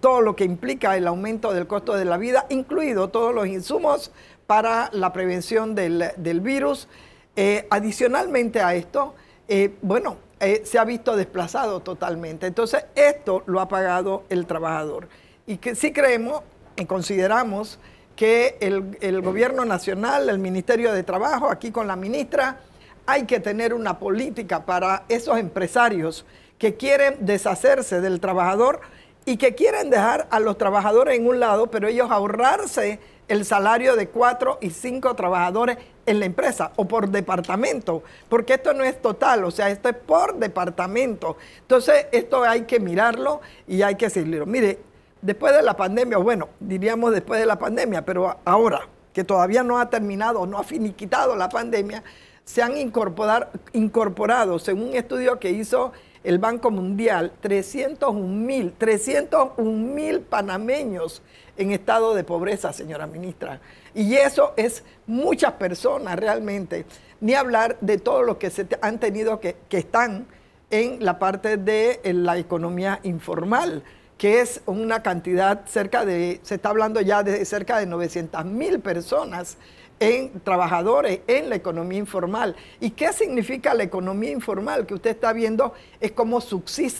todo lo que implica el aumento del costo de la vida, incluido todos los insumos para la prevención del virus. Eh, adicionalmente a esto, eh, bueno, eh, se ha visto desplazado totalmente. Entonces, esto lo ha pagado el trabajador. Y que sí creemos y consideramos que el gobierno nacional, el Ministerio de Trabajo, aquí con la ministra, hay que tener una política para esos empresarios que quieren deshacerse del trabajador y que quieren dejar a los trabajadores en un lado, pero ellos ahorrarse el salario de cuatro y cinco trabajadores en la empresa o por departamento, porque esto no es total, o sea, esto es por departamento. Entonces, esto hay que mirarlo y hay que seguirlo. Mire, después de la pandemia, bueno, diríamos después de la pandemia, pero ahora que todavía no ha terminado, no ha finiquitado la pandemia, se han incorporado, incorporado según un estudio que hizo el Banco Mundial, 301 mil, 301 mil panameños en estado de pobreza, señora ministra. Y eso es muchas personas realmente, ni hablar de todos los que se han tenido que, que están en la parte de la economía informal, que es una cantidad cerca de, se está hablando ya de cerca de 900 mil personas en trabajadores en la economía informal. ¿Y qué significa la economía informal? Que usted está viendo es cómo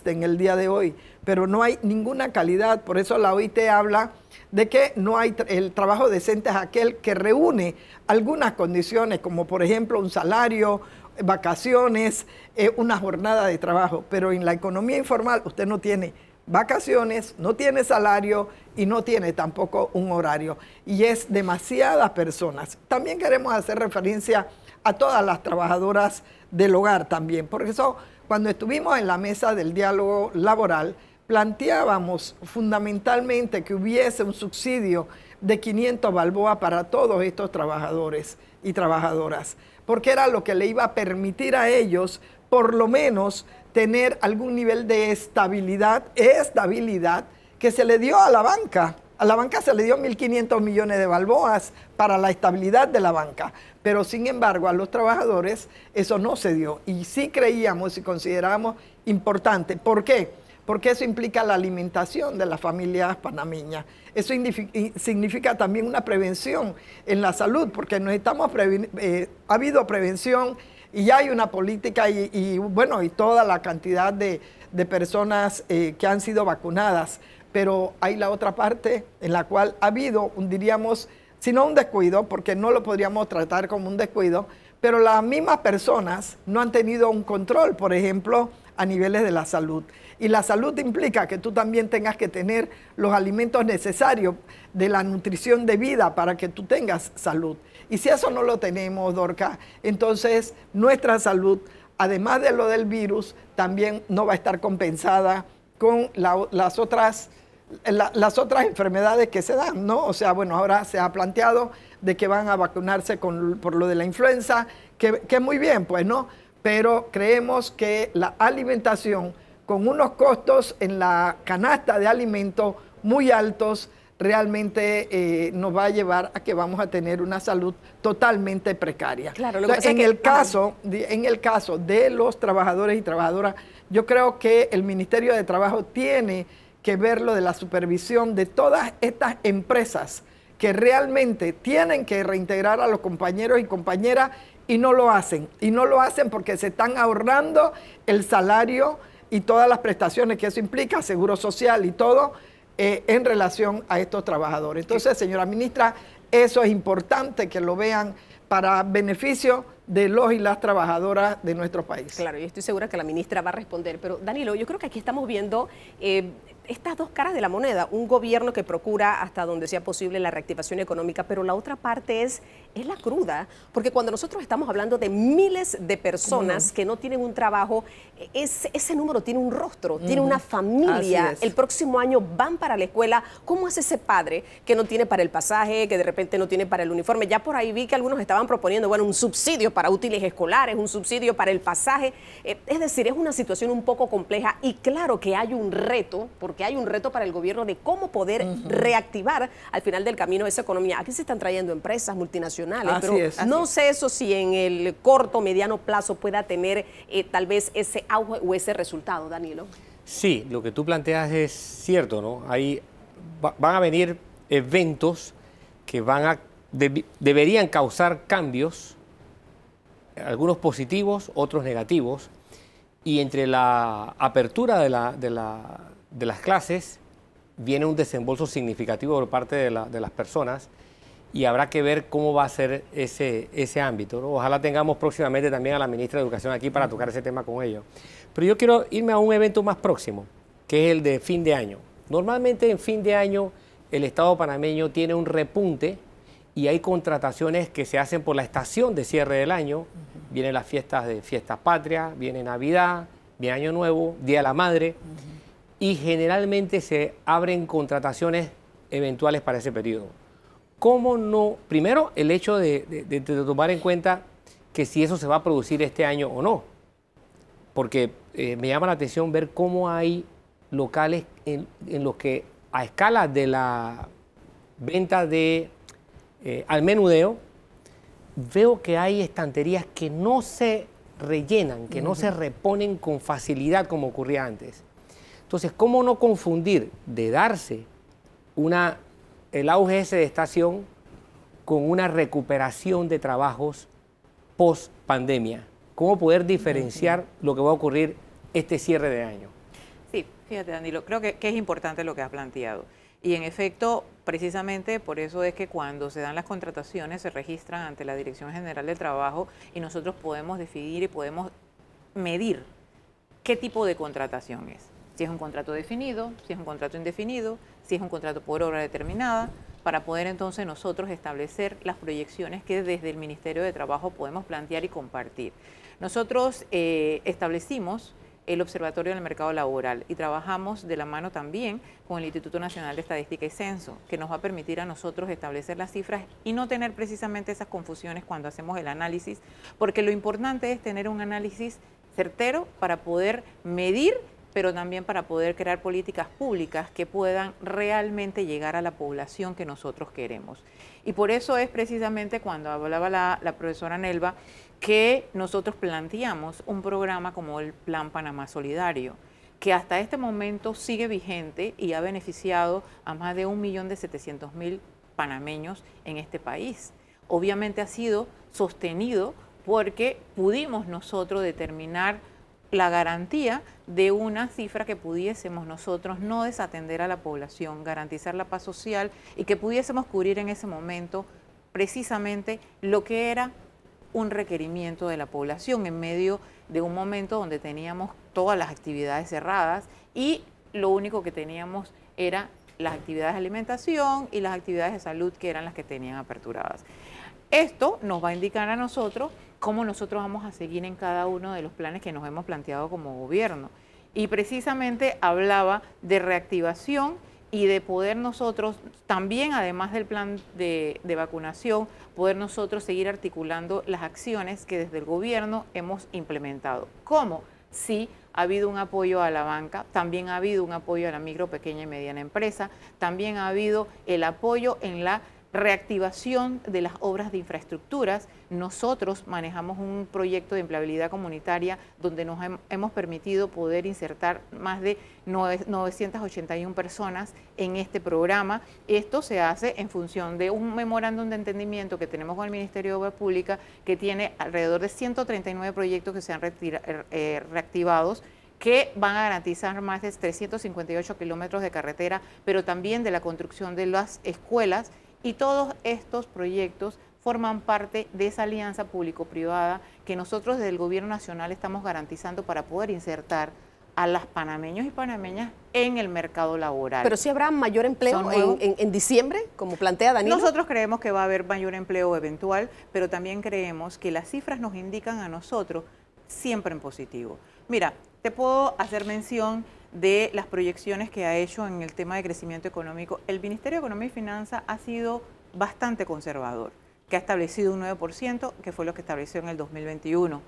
en el día de hoy, pero no hay ninguna calidad. Por eso la OIT habla de que no hay el trabajo decente es aquel que reúne algunas condiciones, como por ejemplo un salario, vacaciones, eh, una jornada de trabajo. Pero en la economía informal usted no tiene vacaciones, no tiene salario y no tiene tampoco un horario. Y es demasiadas personas. También queremos hacer referencia a todas las trabajadoras del hogar también, porque eso, cuando estuvimos en la mesa del diálogo laboral, planteábamos fundamentalmente que hubiese un subsidio de 500 balboas para todos estos trabajadores y trabajadoras, porque era lo que le iba a permitir a ellos por lo menos tener algún nivel de estabilidad, estabilidad que se le dio a la banca. A la banca se le dio 1.500 millones de balboas para la estabilidad de la banca, pero sin embargo a los trabajadores eso no se dio y sí creíamos y considerábamos importante. ¿Por qué? porque eso implica la alimentación de las familias panameñas. Eso significa también una prevención en la salud, porque nos estamos eh, ha habido prevención y ya hay una política y, bueno, y toda la cantidad de, personas eh, que han sido vacunadas. Pero hay la otra parte en la cual ha habido, diríamos, sino un descuido, porque no lo podríamos tratar como un descuido, pero las mismas personas no han tenido un control, por ejemplo, a niveles de la salud. Y la salud implica que tú también tengas que tener los alimentos necesarios de la nutrición de vida para que tú tengas salud. Y si eso no lo tenemos, Dorca, entonces nuestra salud, además de lo del virus, también no va a estar compensada con las otras... las otras enfermedades que se dan, ¿no? O sea, bueno, ahora se ha planteado de que van a vacunarse por lo de la influenza, que, que muy bien, pues, ¿no? Pero creemos que la alimentación con unos costos en la canasta de alimentos muy altos, realmente eh, nos va a llevar a que vamos a tener una salud totalmente precaria. en, el caso, en el caso de los trabajadores y trabajadoras, yo creo que el Ministerio de Trabajo tiene que ver lo de la supervisión de todas estas empresas que realmente tienen que reintegrar a los compañeros y compañeras y no lo hacen. Y no lo hacen porque se están ahorrando el salario y todas las prestaciones que eso implica, seguro social y todo, eh, en relación a estos trabajadores. Entonces, señora ministra, eso es importante que lo vean para beneficio de los y las trabajadoras de nuestro país. Claro, y estoy segura que la ministra va a responder, pero Danilo, yo creo que aquí estamos viendo eh, estas dos caras de la moneda, un gobierno que procura hasta donde sea posible la reactivación económica, pero la otra parte es, es la cruda, porque cuando nosotros estamos hablando de miles de personas que no tienen un trabajo, ese número tiene un rostro, tiene una familia, el próximo año van para la escuela, ¿cómo hace ese padre que no tiene para el pasaje, que de repente no tiene para el uniforme? Ya por ahí vi que algunos estaban proponiendo, bueno, un subsidio para útiles escolares, un subsidio para el pasaje, eh, es decir, es una situación un poco compleja y claro que hay un reto, porque hay un reto para el gobierno de cómo poder reactivar al final del camino esa economía. Aquí se están trayendo empresas multinacionales, pero no sé eso si en el corto, mediano plazo pueda tener eh, tal vez ese auge o ese resultado, Danilo. Sí, lo que tú planteas es cierto, ¿no? Ahí van a venir eventos que van a deberían causar cambios, algunos positivos, otros negativos, y entre la apertura de la, de las clases viene un desembolso significativo por parte de, las personas y habrá que ver cómo va a ser ese, ese ámbito. Ojalá tengamos próximamente también a la ministra de Educación aquí para tocar ese tema con ellos. Pero yo quiero irme a un evento más próximo, que es el de fin de año. Normalmente en fin de año el Estado panameño tiene un repunte y hay contrataciones que se hacen por la estación de cierre del año. Vienen las fiestas de fiestas patrias, viene Navidad, viene Año Nuevo, Día de la Madre y generalmente se abren contrataciones eventuales para ese periodo. ¿Cómo no? Primero, el hecho de, tomar en cuenta que si eso se va a producir este año o no. Porque eh, me llama la atención ver cómo hay locales en, los que a escala de la venta de eh, al menudeo, veo que hay estanterías que no se rellenan, que no se reponen con facilidad como ocurría antes. Entonces, ¿cómo no confundir de darse el auge ese de estación con una recuperación de trabajos post pandemia? ¿Cómo poder diferenciar lo que va a ocurrir este cierre de año? Sí, fíjate, Danilo, creo que, que es importante lo que has planteado. Y en efecto, precisamente por eso es que cuando se dan las contrataciones se registran ante la Dirección General del Trabajo y nosotros podemos decidir y podemos medir qué tipo de contratación es si es un contrato definido, si es un contrato indefinido, si es un contrato por obra determinada, para poder entonces nosotros establecer las proyecciones que desde el Ministerio de Trabajo podemos plantear y compartir. Nosotros eh, establecimos el Observatorio del Mercado Laboral y trabajamos de la mano también con el Instituto Nacional de Estadística y Censo, que nos va a permitir a nosotros establecer las cifras y no tener precisamente esas confusiones cuando hacemos el análisis, porque lo importante es tener un análisis certero para poder medir pero también para poder crear políticas públicas que puedan realmente llegar a la población que nosotros queremos. Y por eso es precisamente cuando hablaba la, profesora Nelva que nosotros planteamos un programa como el Plan Panamá Solidario que hasta este momento sigue vigente y ha beneficiado a más de 1.700.000 panameños en este país. Obviamente ha sido sostenido porque pudimos nosotros determinar la garantía de una cifra que pudiésemos nosotros no desatender a la población, garantizar la paz social y que pudiésemos cubrir en ese momento precisamente lo que era un requerimiento de la población en medio de un momento donde teníamos todas las actividades cerradas y lo único que teníamos era las actividades de alimentación y las actividades de salud que eran las que tenían aperturadas. Esto nos va a indicar a nosotros cómo nosotros vamos a seguir en cada uno de los planes que nos hemos planteado como gobierno. Y precisamente hablaba de reactivación y de poder nosotros, también además del plan de, vacunación, poder nosotros seguir articulando las acciones que desde el gobierno hemos implementado. ¿Cómo? si ha habido un apoyo a la banca, también ha habido un apoyo a la micro, pequeña y mediana empresa, también ha habido el apoyo en la reactivación de las obras de infraestructuras. Nosotros manejamos un proyecto de empleabilidad comunitaria donde nos hemos permitido poder insertar más de 981 personas en este programa. Esto se hace en función de un memorándum de entendimiento que tenemos con el Ministerio de Obras Públicas que tiene alrededor de 139 proyectos que se han eh, eh, reactivados que van a garantizar más de 358 kilómetros de carretera, pero también de la construcción de las escuelas y todos estos proyectos forman parte de esa alianza público-privada que nosotros desde el Gobierno Nacional estamos garantizando para poder insertar a las panameños y panameñas en el mercado laboral. Pero si habrá mayor empleo en, en, diciembre, como plantea Daniel. Nosotros creemos que va a haber mayor empleo eventual, pero también creemos que las cifras nos indican a nosotros siempre en positivo. Mira, te puedo hacer mención de las proyecciones que ha hecho en el tema de crecimiento económico, el Ministerio de Economía y Finanzas ha sido bastante conservador, que ha establecido un 9%, que fue lo que estableció en el 2021.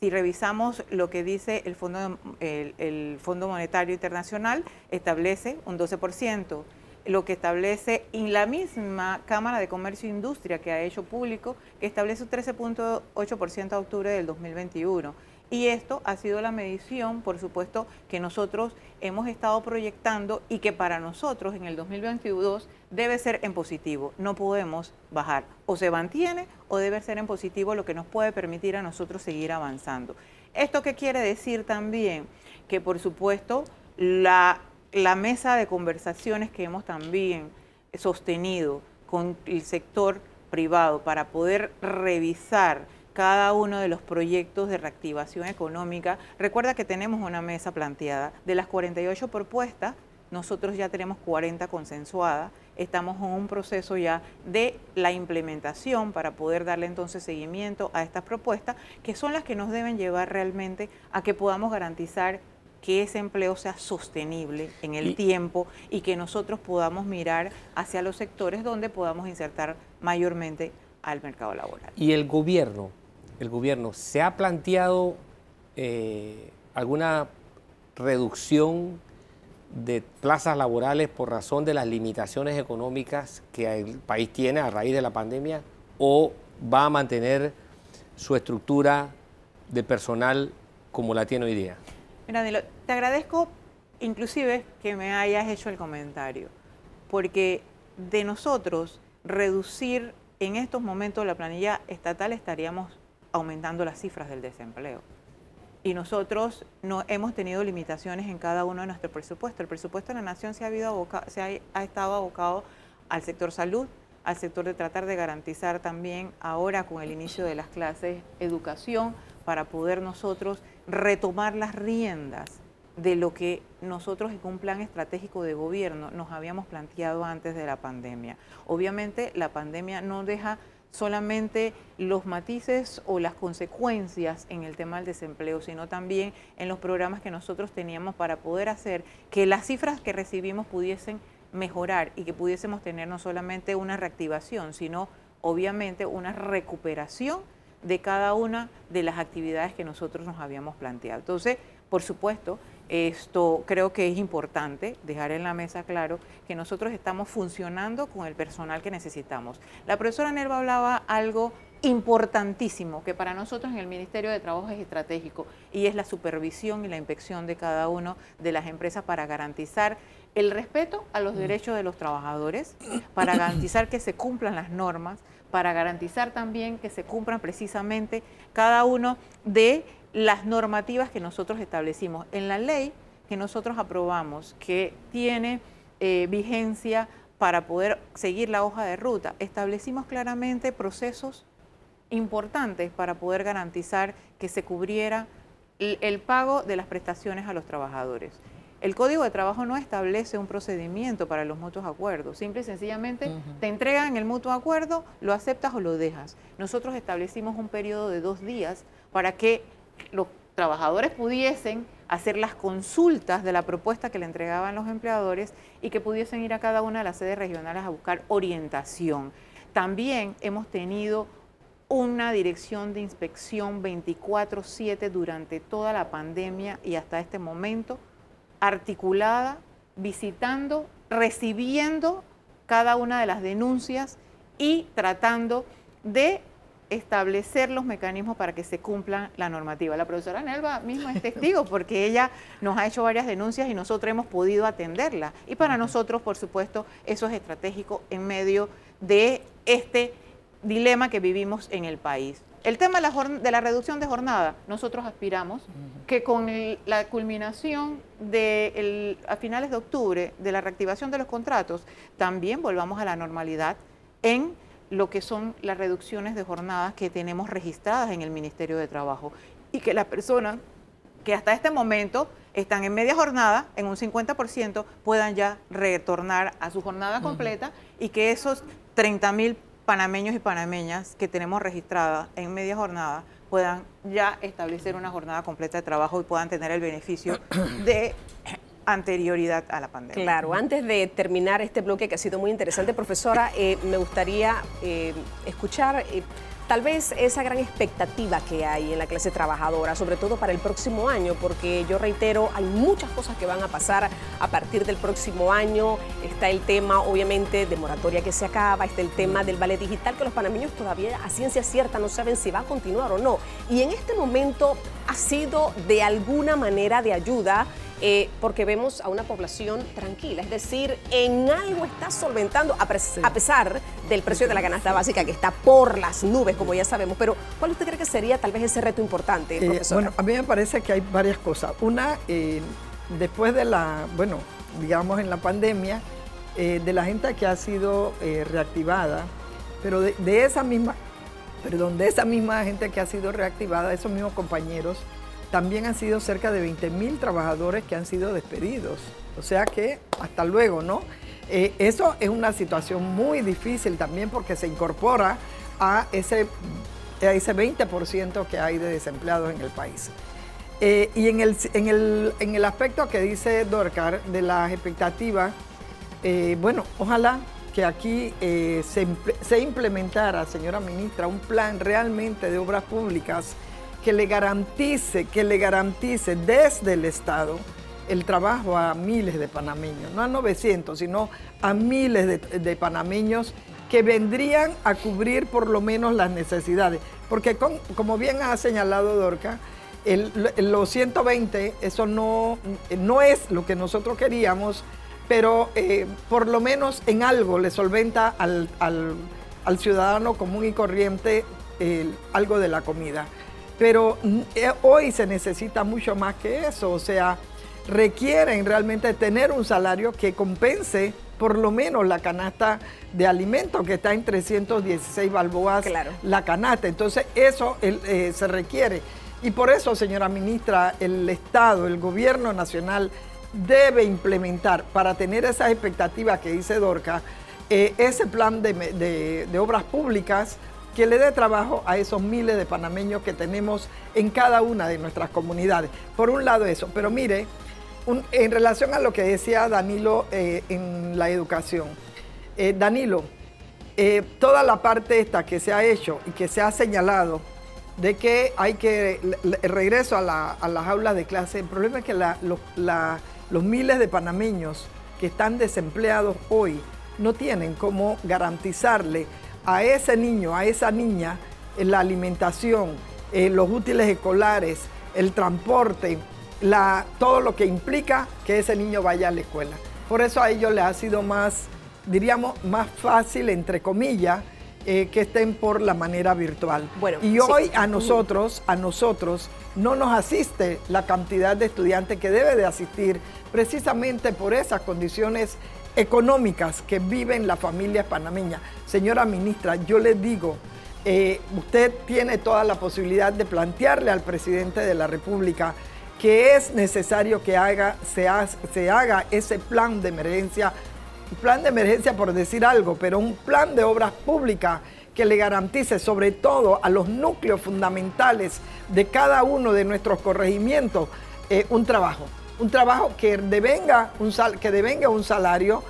Si revisamos lo que dice el Fondo, Monetario Internacional, establece un 12%. Lo que establece en la misma Cámara de Comercio e Industria que ha hecho público, establece un 13.8% a octubre del 2021 y esto ha sido la medición, por supuesto, que nosotros hemos estado proyectando y que para nosotros en el 2022 debe ser en positivo. No podemos bajar. O se mantiene o debe ser en positivo lo que nos puede permitir a nosotros seguir avanzando. ¿Esto qué quiere decir también? Que por supuesto la, la mesa de conversaciones que hemos también sostenido con el sector privado para poder revisar cada uno de los proyectos de reactivación económica. Recuerda que tenemos una mesa planteada. De las 48 propuestas, nosotros ya tenemos 40 consensuadas. Estamos en un proceso ya de la implementación para poder darle entonces seguimiento a estas propuestas, que son las que nos deben llevar realmente a que podamos garantizar que ese empleo sea sostenible en el tiempo y que nosotros podamos mirar hacia los sectores donde podamos insertar mayormente al mercado laboral. ¿Y el gobierno el gobierno, ¿se ha planteado eh, alguna reducción de plazas laborales por razón de las limitaciones económicas que el país tiene a raíz de la pandemia o va a mantener su estructura de personal como la tiene hoy día? Mira, te agradezco inclusive que me hayas hecho el comentario, porque de nosotros reducir en estos momentos la planilla estatal estaríamos aumentando las cifras del desempleo. Y nosotros no hemos tenido limitaciones en cada uno de nuestros presupuestos. El presupuesto de la Nación se ha, ha estado abocado al sector salud, al sector de tratar de garantizar también ahora con el inicio de las clases educación para poder nosotros retomar las riendas de lo que nosotros en un plan estratégico de gobierno nos habíamos planteado antes de la pandemia. Obviamente la pandemia no deja solamente los matices o las consecuencias en el tema del desempleo, sino también en los programas que nosotros teníamos para poder hacer que las cifras que recibimos pudiesen mejorar y que pudiésemos tener no solamente una reactivación, sino obviamente una recuperación de cada una de las actividades que nosotros nos habíamos planteado. Entonces, por supuesto, esto creo que es importante dejar en la mesa claro que nosotros estamos funcionando con el personal que necesitamos. La profesora Nerva hablaba algo importantísimo que para nosotros en el Ministerio de Trabajo es estratégico y es la supervisión y la inspección de cada una de las empresas para garantizar el respeto a los mm. derechos de los trabajadores, para garantizar que se cumplan las normas, para garantizar también que se cumplan precisamente cada uno de las normativas que nosotros establecimos en la ley que nosotros aprobamos, que tiene eh, vigencia para poder seguir la hoja de ruta, establecimos claramente procesos importantes para poder garantizar que se cubriera el, pago de las prestaciones a los trabajadores. El Código de Trabajo no establece un procedimiento para los mutuos acuerdos. Simple y sencillamente te entregan el mutuo acuerdo, lo aceptas o lo dejas. Nosotros establecimos un periodo de dos días para que los trabajadores pudiesen hacer las consultas de la propuesta que le entregaban los empleadores y que pudiesen ir a cada una de las sedes regionales a buscar orientación. También hemos tenido una dirección de inspección 24/7 durante toda la pandemia y hasta este momento, articulada, visitando, recibiendo cada una de las denuncias y tratando de establecer los mecanismos para que se cumplan la normativa. La profesora Nelva misma es testigo porque ella nos ha hecho varias denuncias y nosotros hemos podido atenderla. Y para nosotros, por supuesto, eso es estratégico en medio de este dilema que vivimos en el país. El tema de la, reducción de jornada, nosotros aspiramos que con la culminación de a finales de octubre de la reactivación de los contratos, también volvamos a la normalidad en lo que son las reducciones de jornadas que tenemos registradas en el Ministerio de Trabajo y que las personas que hasta este momento están en media jornada, en un 50%, puedan ya retornar a su jornada completa y que esos 30.000 panameños y panameñas que tenemos registradas en media jornada puedan ya establecer una jornada completa de trabajo y puedan tener el beneficio de anterioridad a la pandemia. Claro, antes de terminar este bloque que ha sido muy interesante, profesora, eh, me gustaría eh, escuchar eh, tal vez esa gran expectativa que hay en la clase trabajadora, sobre todo para el próximo año, porque yo reitero, hay muchas cosas que van a pasar a partir del próximo año. Está el tema, obviamente, de moratoria que se acaba, está el tema del ballet digital, que los panameños todavía a ciencia cierta no saben si va a continuar o no. Y en este momento ha sido de alguna manera de ayuda eh, porque vemos a una población tranquila, es decir, en algo está solventando, a, pesar del precio de la ganasta básica que está por las nubes, como ya sabemos. Pero, ¿cuál usted cree que sería tal vez ese reto importante, eh, profesor? bueno, a mí me parece que hay varias cosas. Una, eh, después de la, bueno, digamos en la pandemia, de la gente que ha sido reactivada, pero de, esa misma, perdón, de esa misma gente que ha sido reactivada, esos mismos compañeros, también han sido cerca de mil trabajadores que han sido despedidos. O sea que hasta luego, ¿no? Eh, eso es una situación muy difícil también porque se incorpora a ese, ese 20% que hay de desempleados en el país. Eh, y en el, aspecto que dice Dorcar de las expectativas, eh, bueno, ojalá que aquí se, se implementara, señora ministra, un plan realmente de obras públicas que le garantice, que le garantice desde el Estado el trabajo a miles de panameños, no a 900, sino a miles de, panameños que vendrían a cubrir por lo menos las necesidades. Porque como bien ha señalado Dorca, los 120, eso no, no es lo que nosotros queríamos, pero eh, por lo menos en algo le solventa al, ciudadano común y corriente algo de la comida. Pero mm, eh, hoy se necesita mucho más que eso, o sea, requieren realmente tener un salario que compense por lo menos la canasta de alimentos que está en 316 balboas la canasta. Entonces eso eh, se requiere. Y por eso, señora ministra, el Estado, el gobierno nacional debe implementar para tener esas expectativas que dice Dorca, eh, ese plan de obras públicas que le dé trabajo a esos miles de panameños que tenemos en cada una de nuestras comunidades. Por un lado eso, pero mire, en relación a lo que decía Danilo eh, en la educación, eh, Danilo, eh, toda la parte esta que se ha hecho y que se ha señalado de que hay que, el regreso a, las aulas de clase, el problema es que los, los miles de panameños que están desempleados hoy no tienen cómo garantizarle a ese niño, a esa niña, la alimentación, los útiles escolares, el transporte, todo lo que implica que ese niño vaya a la escuela. Por eso a ellos les ha sido más, diríamos, más fácil, entre comillas, eh, que estén por la manera virtual. Bueno, y hoy a nosotros, a nosotros, no nos asiste la cantidad de estudiantes que debe de asistir precisamente por esas condiciones económicas que viven las familias panameñas. Señora ministra, yo le digo, eh, usted tiene toda la posibilidad de plantearle al presidente de la República que es necesario que haga, se, haga ese plan de emergencia, plan de emergencia por decir algo, pero un plan de obras públicas que le garantice sobre todo a los núcleos fundamentales de cada uno de nuestros corregimientos eh, un trabajo un trabajo que devenga un, que un salario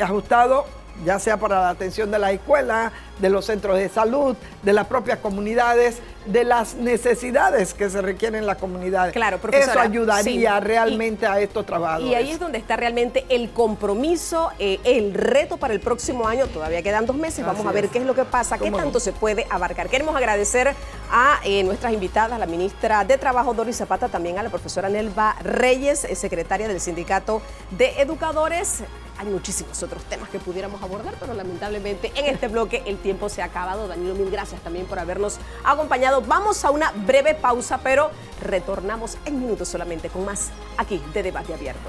ajustado ya sea para la atención de las escuelas, de los centros de salud, de las propias comunidades, de las necesidades que se requieren en las comunidades. Claro, Eso ayudaría realmente a estos trabajos. Y ahí es donde está realmente el compromiso, eh, el reto para el próximo año. Todavía quedan dos meses, vamos a ver qué es lo que pasa, qué tanto se puede abarcar. Queremos agradecer a eh, nuestras invitadas, la ministra de Trabajo Doris Zapata, también a la profesora Nelva Reyes, eh, secretaria del Sindicato de Educadores hay muchísimos otros temas que pudiéramos abordar, pero lamentablemente en este bloque el tiempo se ha acabado. Danilo, mil gracias también por habernos acompañado. Vamos a una breve pausa, pero retornamos en minutos solamente con más aquí de Debate Abierto.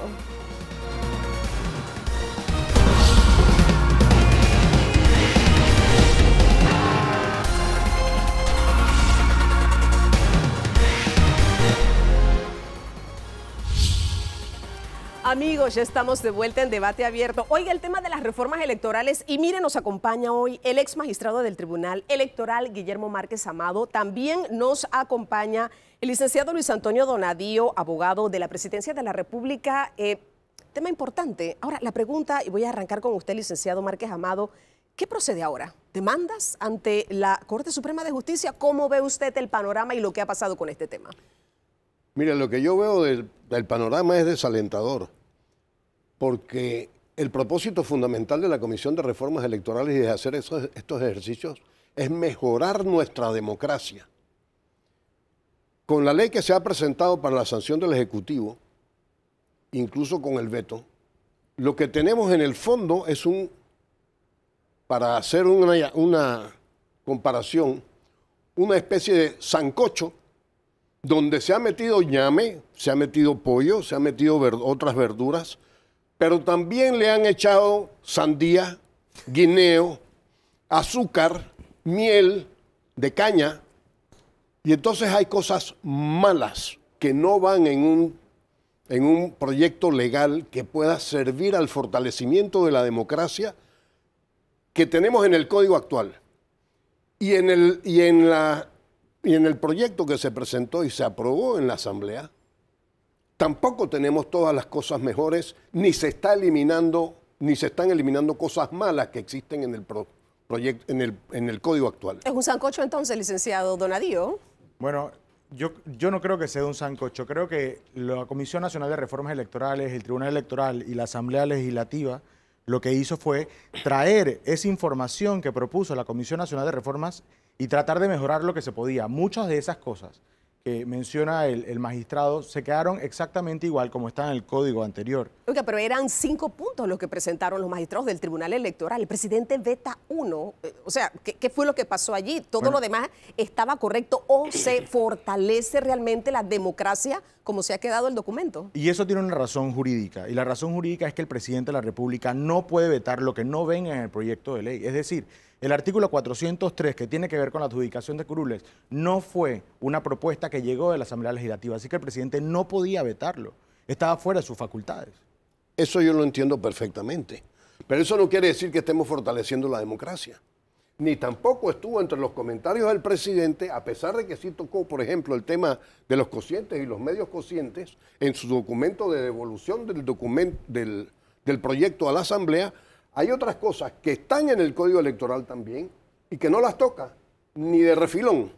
Amigos, ya estamos de vuelta en debate abierto. Oiga, el tema de las reformas electorales y mire, nos acompaña hoy el ex magistrado del Tribunal Electoral, Guillermo Márquez Amado. También nos acompaña el licenciado Luis Antonio Donadío, abogado de la Presidencia de la República. Eh, tema importante. Ahora, la pregunta, y voy a arrancar con usted, licenciado Márquez Amado. ¿Qué procede ahora? ¿Demandas ante la Corte Suprema de Justicia? ¿Cómo ve usted el panorama y lo que ha pasado con este tema? Mira, lo que yo veo del panorama es desalentador porque el propósito fundamental de la Comisión de Reformas Electorales y de hacer estos ejercicios es mejorar nuestra democracia. Con la ley que se ha presentado para la sanción del Ejecutivo, incluso con el veto, lo que tenemos en el fondo es un, para hacer una, comparación, una especie de zancocho donde se ha metido ñame, se ha metido pollo, se ha metido otras verduras, pero también le han echado sandía, guineo, azúcar, miel de caña. Y entonces hay cosas malas que no van en un, en un proyecto legal que pueda servir al fortalecimiento de la democracia que tenemos en el código actual. Y en el, y en la, y en el proyecto que se presentó y se aprobó en la Asamblea, Tampoco tenemos todas las cosas mejores, ni se está eliminando, ni se están eliminando cosas malas que existen en el proyecto, en el, en el código actual. Es un sancocho entonces, licenciado Donadío. Bueno, yo, yo, no creo que sea un sancocho. Creo que la Comisión Nacional de Reformas Electorales, el Tribunal Electoral y la Asamblea Legislativa lo que hizo fue traer esa información que propuso la Comisión Nacional de Reformas y tratar de mejorar lo que se podía. Muchas de esas cosas que menciona el, magistrado se quedaron exactamente igual como está en el código anterior. Oiga, pero eran cinco puntos los que presentaron los magistrados del Tribunal Electoral. El presidente veta uno. Eh, o sea, ¿qué, fue lo que pasó allí? ¿Todo lo demás estaba correcto o se <clears throat> fortalece realmente la democracia como se ha quedado el documento? Y eso tiene una razón jurídica. Y la razón jurídica es que el presidente de la República no puede vetar lo que no venga en el proyecto de ley. Es decir, el artículo 403, que tiene que ver con la adjudicación de curules, no fue una propuesta que llegó de la Asamblea Legislativa, así que el presidente no podía vetarlo. Estaba fuera de sus facultades. Eso yo lo entiendo perfectamente. Pero eso no quiere decir que estemos fortaleciendo la democracia. Ni tampoco estuvo entre los comentarios del presidente, a pesar de que sí tocó, por ejemplo, el tema de los cocientes y los medios cocientes, en su documento de devolución del, del, del proyecto a la Asamblea, hay otras cosas que están en el código electoral también y que no las toca, ni de refilón.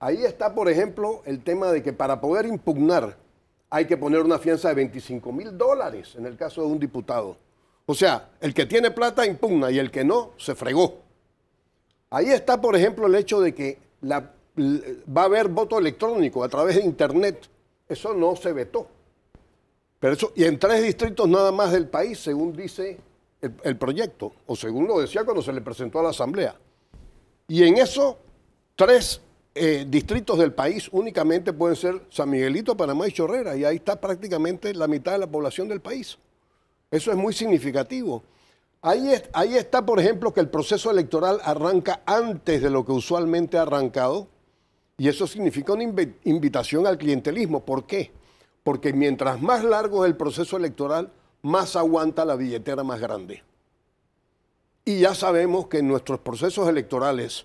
Ahí está, por ejemplo, el tema de que para poder impugnar hay que poner una fianza de 25 mil dólares en el caso de un diputado. O sea, el que tiene plata impugna y el que no, se fregó. Ahí está, por ejemplo, el hecho de que va a haber voto electrónico a través de Internet. Eso no se vetó. Pero eso, y en tres distritos nada más del país, según dice el, proyecto, o según lo decía cuando se le presentó a la Asamblea. Y en esos tres eh, distritos del país únicamente pueden ser San Miguelito, Panamá y Chorrera, y ahí está prácticamente la mitad de la población del país. Eso es muy significativo. Ahí, ahí está, por ejemplo, que el proceso electoral arranca antes de lo que usualmente ha arrancado, y eso significa una invitación al clientelismo. ¿Por qué? Porque mientras más largo es el proceso electoral, más aguanta la billetera más grande. Y ya sabemos que nuestros procesos electorales,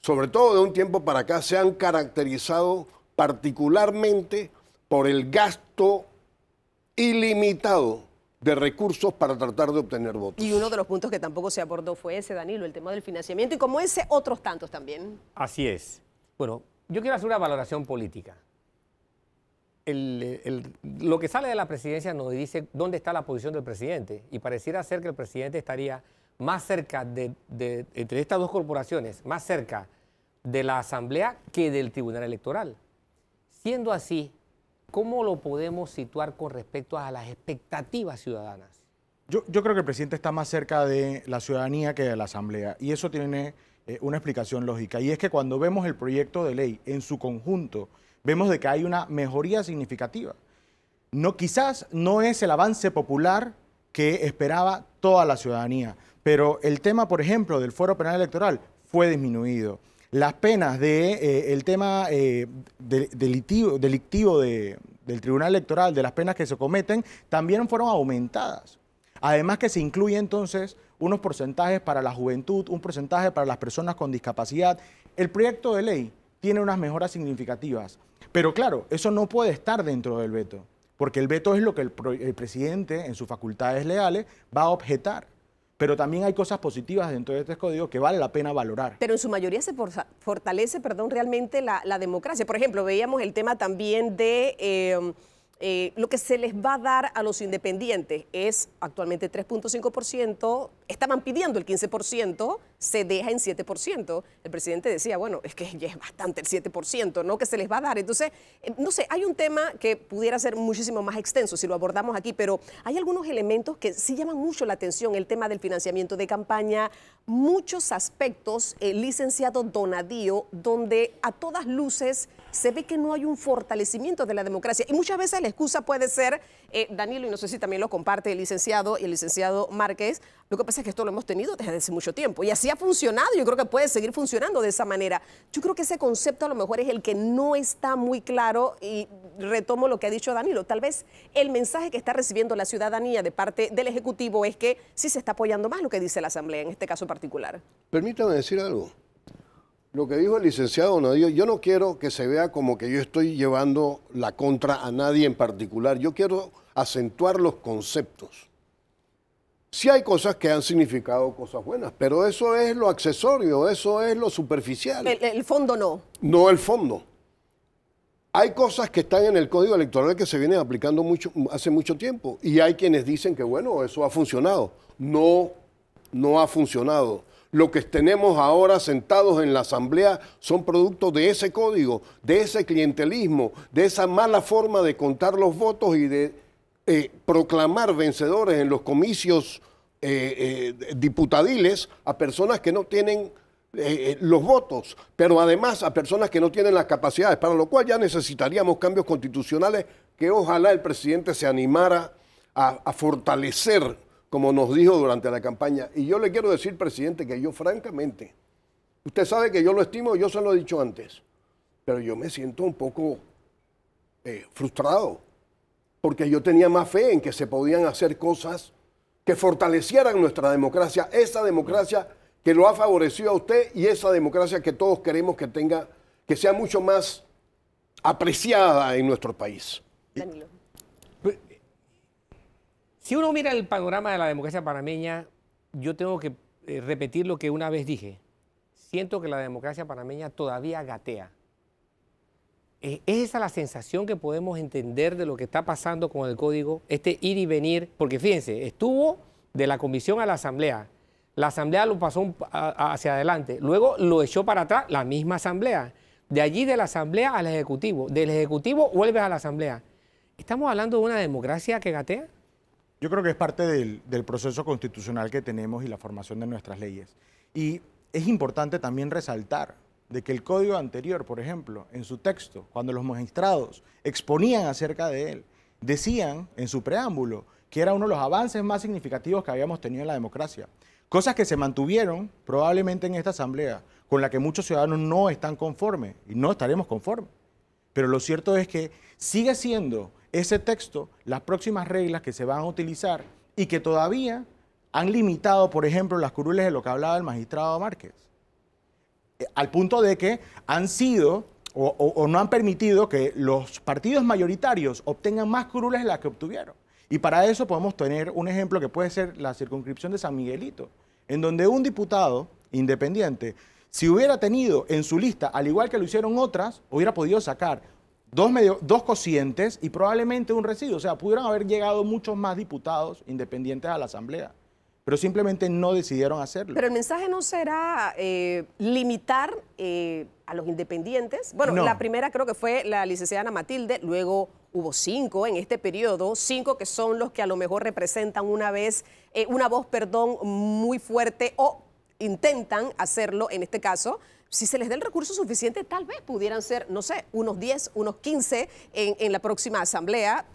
sobre todo de un tiempo para acá, se han caracterizado particularmente por el gasto ilimitado de recursos para tratar de obtener votos. Y uno de los puntos que tampoco se abordó fue ese, Danilo, el tema del financiamiento y como ese, otros tantos también. Así es. Bueno, yo quiero hacer una valoración política. El, lo que sale de la presidencia nos dice dónde está la posición del presidente y pareciera ser que el presidente estaría más cerca de, entre estas dos corporaciones, más cerca de la Asamblea que del Tribunal Electoral. Siendo así, ¿cómo lo podemos situar con respecto a las expectativas ciudadanas? Yo, creo que el presidente está más cerca de la ciudadanía que de la Asamblea y eso tiene eh, una explicación lógica y es que cuando vemos el proyecto de ley en su conjunto, vemos de que hay una mejoría significativa no, quizás no es el avance popular que esperaba toda la ciudadanía, pero el tema, por ejemplo, del fuero penal electoral fue disminuido. Las penas del eh, tema eh, delictivo del Tribunal Electoral, de las penas que se cometen, también fueron aumentadas. Además que se incluye entonces unos porcentajes para la juventud, un porcentaje para las personas con discapacidad. El proyecto de ley tiene unas mejoras significativas, pero claro, eso no puede estar dentro del veto porque el veto es lo que el, presidente, en sus facultades leales, va a objetar. Pero también hay cosas positivas dentro de este código que vale la pena valorar. Pero en su mayoría se fortalece, perdón, realmente la, democracia. Por ejemplo, veíamos el tema también de... Eh, eh, lo que se les va a dar a los independientes es actualmente 3.5%, estaban pidiendo el 15%, se deja en 7%. El presidente decía, bueno, es que ya es bastante el 7%, ¿no? Que se les va a dar. Entonces, em, no sé, hay un tema que pudiera ser muchísimo más extenso si lo abordamos aquí, pero hay algunos elementos que sí llaman mucho la atención, el tema del financiamiento de campaña, muchos aspectos, el licenciado Donadío, donde a todas luces se ve que no hay un fortalecimiento de la democracia. Y muchas veces la excusa puede ser, eh, Danilo, y no sé si también lo comparte el licenciado y el licenciado Márquez, lo que pasa es que esto lo hemos tenido desde hace mucho tiempo y así ha funcionado, yo creo que puede seguir funcionando de esa manera. Yo creo que ese concepto a lo mejor es el que no está muy claro y retomo lo que ha dicho Danilo, tal vez el mensaje que está recibiendo la ciudadanía de parte del Ejecutivo es que sí se está apoyando más lo que dice la Asamblea, en este caso particular. Permítame decir algo. Lo que dijo el licenciado Nadie, yo no quiero que se vea como que yo estoy llevando la contra a nadie en particular. Yo quiero acentuar los conceptos. Sí hay cosas que han significado cosas buenas, pero eso es lo accesorio, eso es lo superficial. El, fondo no. No el fondo. Hay cosas que están en el código electoral que se vienen aplicando mucho, hace mucho tiempo y hay quienes dicen que bueno, eso ha funcionado. No, no ha funcionado lo que tenemos ahora sentados en la Asamblea son producto de ese código, de ese clientelismo, de esa mala forma de contar los votos y de eh, proclamar vencedores en los comicios eh, eh, diputadiles a personas que no tienen los votos, pero además a personas que no tienen las capacidades, para lo cual ya necesitaríamos cambios constitucionales que ojalá el presidente se animara a fortalecer como nos dijo durante la campaña. Y yo le quiero decir, presidente, que yo francamente, usted sabe que yo lo estimo, yo se lo he dicho antes, pero yo me siento un poco eh, frustrado, porque yo tenía más fe en que se podían hacer cosas que fortalecieran nuestra democracia, esa democracia que lo ha favorecido a usted y esa democracia que todos queremos que tenga, que sea mucho más apreciada en nuestro país. Si uno mira el panorama de la democracia panameña, yo tengo que eh, repetir lo que una vez dije. Siento que la democracia panameña todavía gatea. E, ¿Es esa la sensación que podemos entender de lo que está pasando con el código? Este ir y venir, porque fíjense, estuvo de la comisión a la asamblea, la asamblea lo pasó hacia adelante, luego lo echó para atrás la misma asamblea, de allí de la asamblea al ejecutivo, del ejecutivo vuelves a la asamblea. ¿Estamos hablando de una democracia que gatea? Yo creo que es parte del, proceso constitucional que tenemos y la formación de nuestras leyes. Y es importante también resaltar de que el código anterior, por ejemplo, en su texto, cuando los magistrados exponían acerca de él, decían en su preámbulo que era uno de los avances más significativos que habíamos tenido en la democracia. Cosas que se mantuvieron probablemente en esta asamblea, con la que muchos ciudadanos no están conformes y no estaremos conformes. Pero lo cierto es que sigue siendo ese texto, las próximas reglas que se van a utilizar y que todavía han limitado, por ejemplo, las curules de lo que hablaba el magistrado Márquez, eh, al punto de que han sido o, no han permitido que los partidos mayoritarios obtengan más curules de las que obtuvieron. Y para eso podemos tener un ejemplo que puede ser la circunscripción de San Miguelito, en donde un diputado independiente, si hubiera tenido en su lista, al igual que lo hicieron otras, hubiera podido sacar dos, dos cocientes y probablemente un residuo. O sea, pudieron haber llegado muchos más diputados independientes a la Asamblea, pero simplemente no decidieron hacerlo. Pero el mensaje no será eh, limitar eh, a los independientes. Bueno, la primera creo que fue la licenciada Ana Matilde, luego hubo cinco en este periodo, cinco que son los que a lo mejor representan una vez, eh, una voz, perdón, muy fuerte o intentan hacerlo en este caso si se les da el recurso suficiente, tal vez pudieran ser, no sé, unos 10, unos 15 en, la próxima asamblea.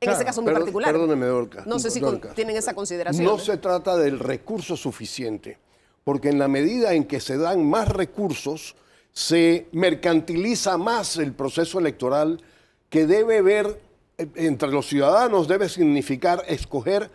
En ese caso muy particular. Perdóneme, Dorca. No sé si tienen esa consideración. no se trata del recurso suficiente, porque en la medida en que se dan más recursos, se mercantiliza más el proceso electoral que debe ver eh, entre los ciudadanos, debe significar escoger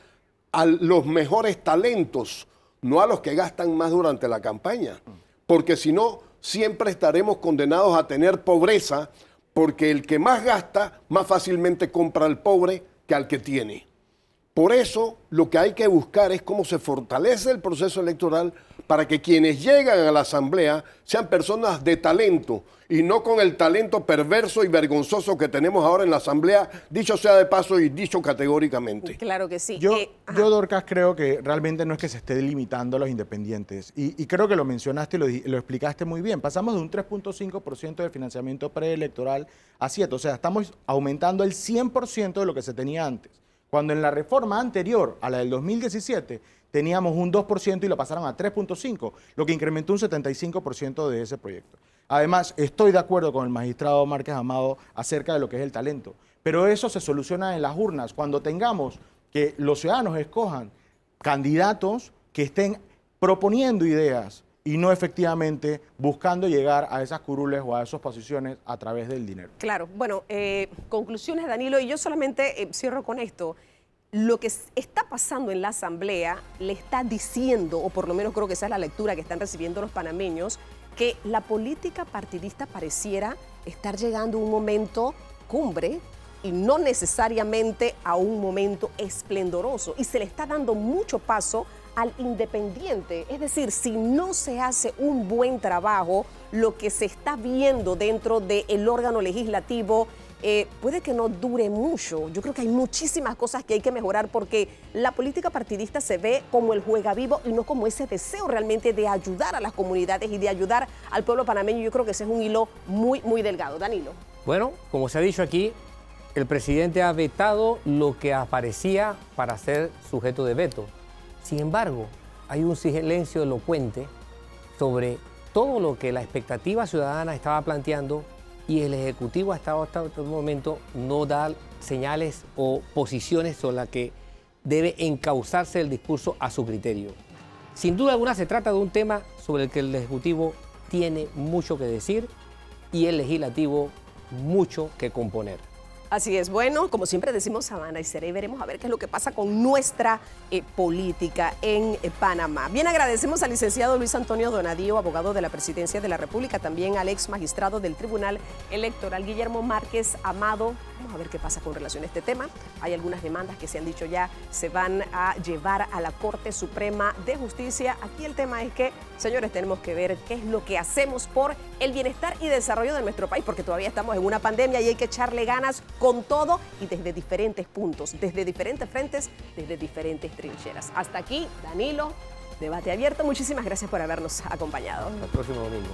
a los mejores talentos, no a los que gastan más durante la campaña porque si no, siempre estaremos condenados a tener pobreza, porque el que más gasta más fácilmente compra al pobre que al que tiene. Por eso lo que hay que buscar es cómo se fortalece el proceso electoral para que quienes llegan a la Asamblea sean personas de talento y no con el talento perverso y vergonzoso que tenemos ahora en la Asamblea, dicho sea de paso y dicho categóricamente. Claro que sí. Yo, eh, Dorcas, creo que realmente no es que se esté limitando a los independientes. Y, creo que lo mencionaste y lo, lo explicaste muy bien. Pasamos de un 3.5% de financiamiento preelectoral a 7. O sea, estamos aumentando el 100% de lo que se tenía antes. Cuando en la reforma anterior a la del 2017 teníamos un 2% y lo pasaron a 3.5%, lo que incrementó un 75% de ese proyecto. Además, estoy de acuerdo con el magistrado Márquez Amado acerca de lo que es el talento, pero eso se soluciona en las urnas, cuando tengamos que los ciudadanos escojan candidatos que estén proponiendo ideas, y no efectivamente buscando llegar a esas curules o a esas posiciones a través del dinero. Claro, bueno, eh, conclusiones Danilo, y yo solamente eh, cierro con esto. Lo que está pasando en la Asamblea le está diciendo, o por lo menos creo que esa es la lectura que están recibiendo los panameños, que la política partidista pareciera estar llegando a un momento cumbre y no necesariamente a un momento esplendoroso. Y se le está dando mucho paso al independiente. Es decir, si no se hace un buen trabajo, lo que se está viendo dentro del órgano legislativo eh, puede que no dure mucho. Yo creo que hay muchísimas cosas que hay que mejorar porque la política partidista se ve como el juega vivo y no como ese deseo realmente de ayudar a las comunidades y de ayudar al pueblo panameño. Yo creo que ese es un hilo muy, muy delgado. Danilo. Bueno, como se ha dicho aquí, el presidente ha vetado lo que aparecía para ser sujeto de veto. Sin embargo, hay un silencio elocuente sobre todo lo que la expectativa ciudadana estaba planteando y el Ejecutivo ha estado hasta el momento no da señales o posiciones sobre las que debe encauzarse el discurso a su criterio. Sin duda alguna se trata de un tema sobre el que el Ejecutivo tiene mucho que decir y el Legislativo mucho que componer. Así es, bueno, como siempre decimos Sabana y Cere, veremos a ver qué es lo que pasa con nuestra eh, política en eh, Panamá. Bien, agradecemos al licenciado Luis Antonio Donadío, abogado de la Presidencia de la República, también al ex magistrado del Tribunal Electoral Guillermo Márquez Amado, Vamos a ver qué pasa con relación a este tema. Hay algunas demandas que se han dicho ya se van a llevar a la Corte Suprema de Justicia. Aquí el tema es que, señores, tenemos que ver qué es lo que hacemos por el bienestar y desarrollo de nuestro país, porque todavía estamos en una pandemia y hay que echarle ganas con todo y desde diferentes puntos, desde diferentes frentes, desde diferentes trincheras. Hasta aquí, Danilo, debate abierto. Muchísimas gracias por habernos acompañado. Hasta el próximo domingo.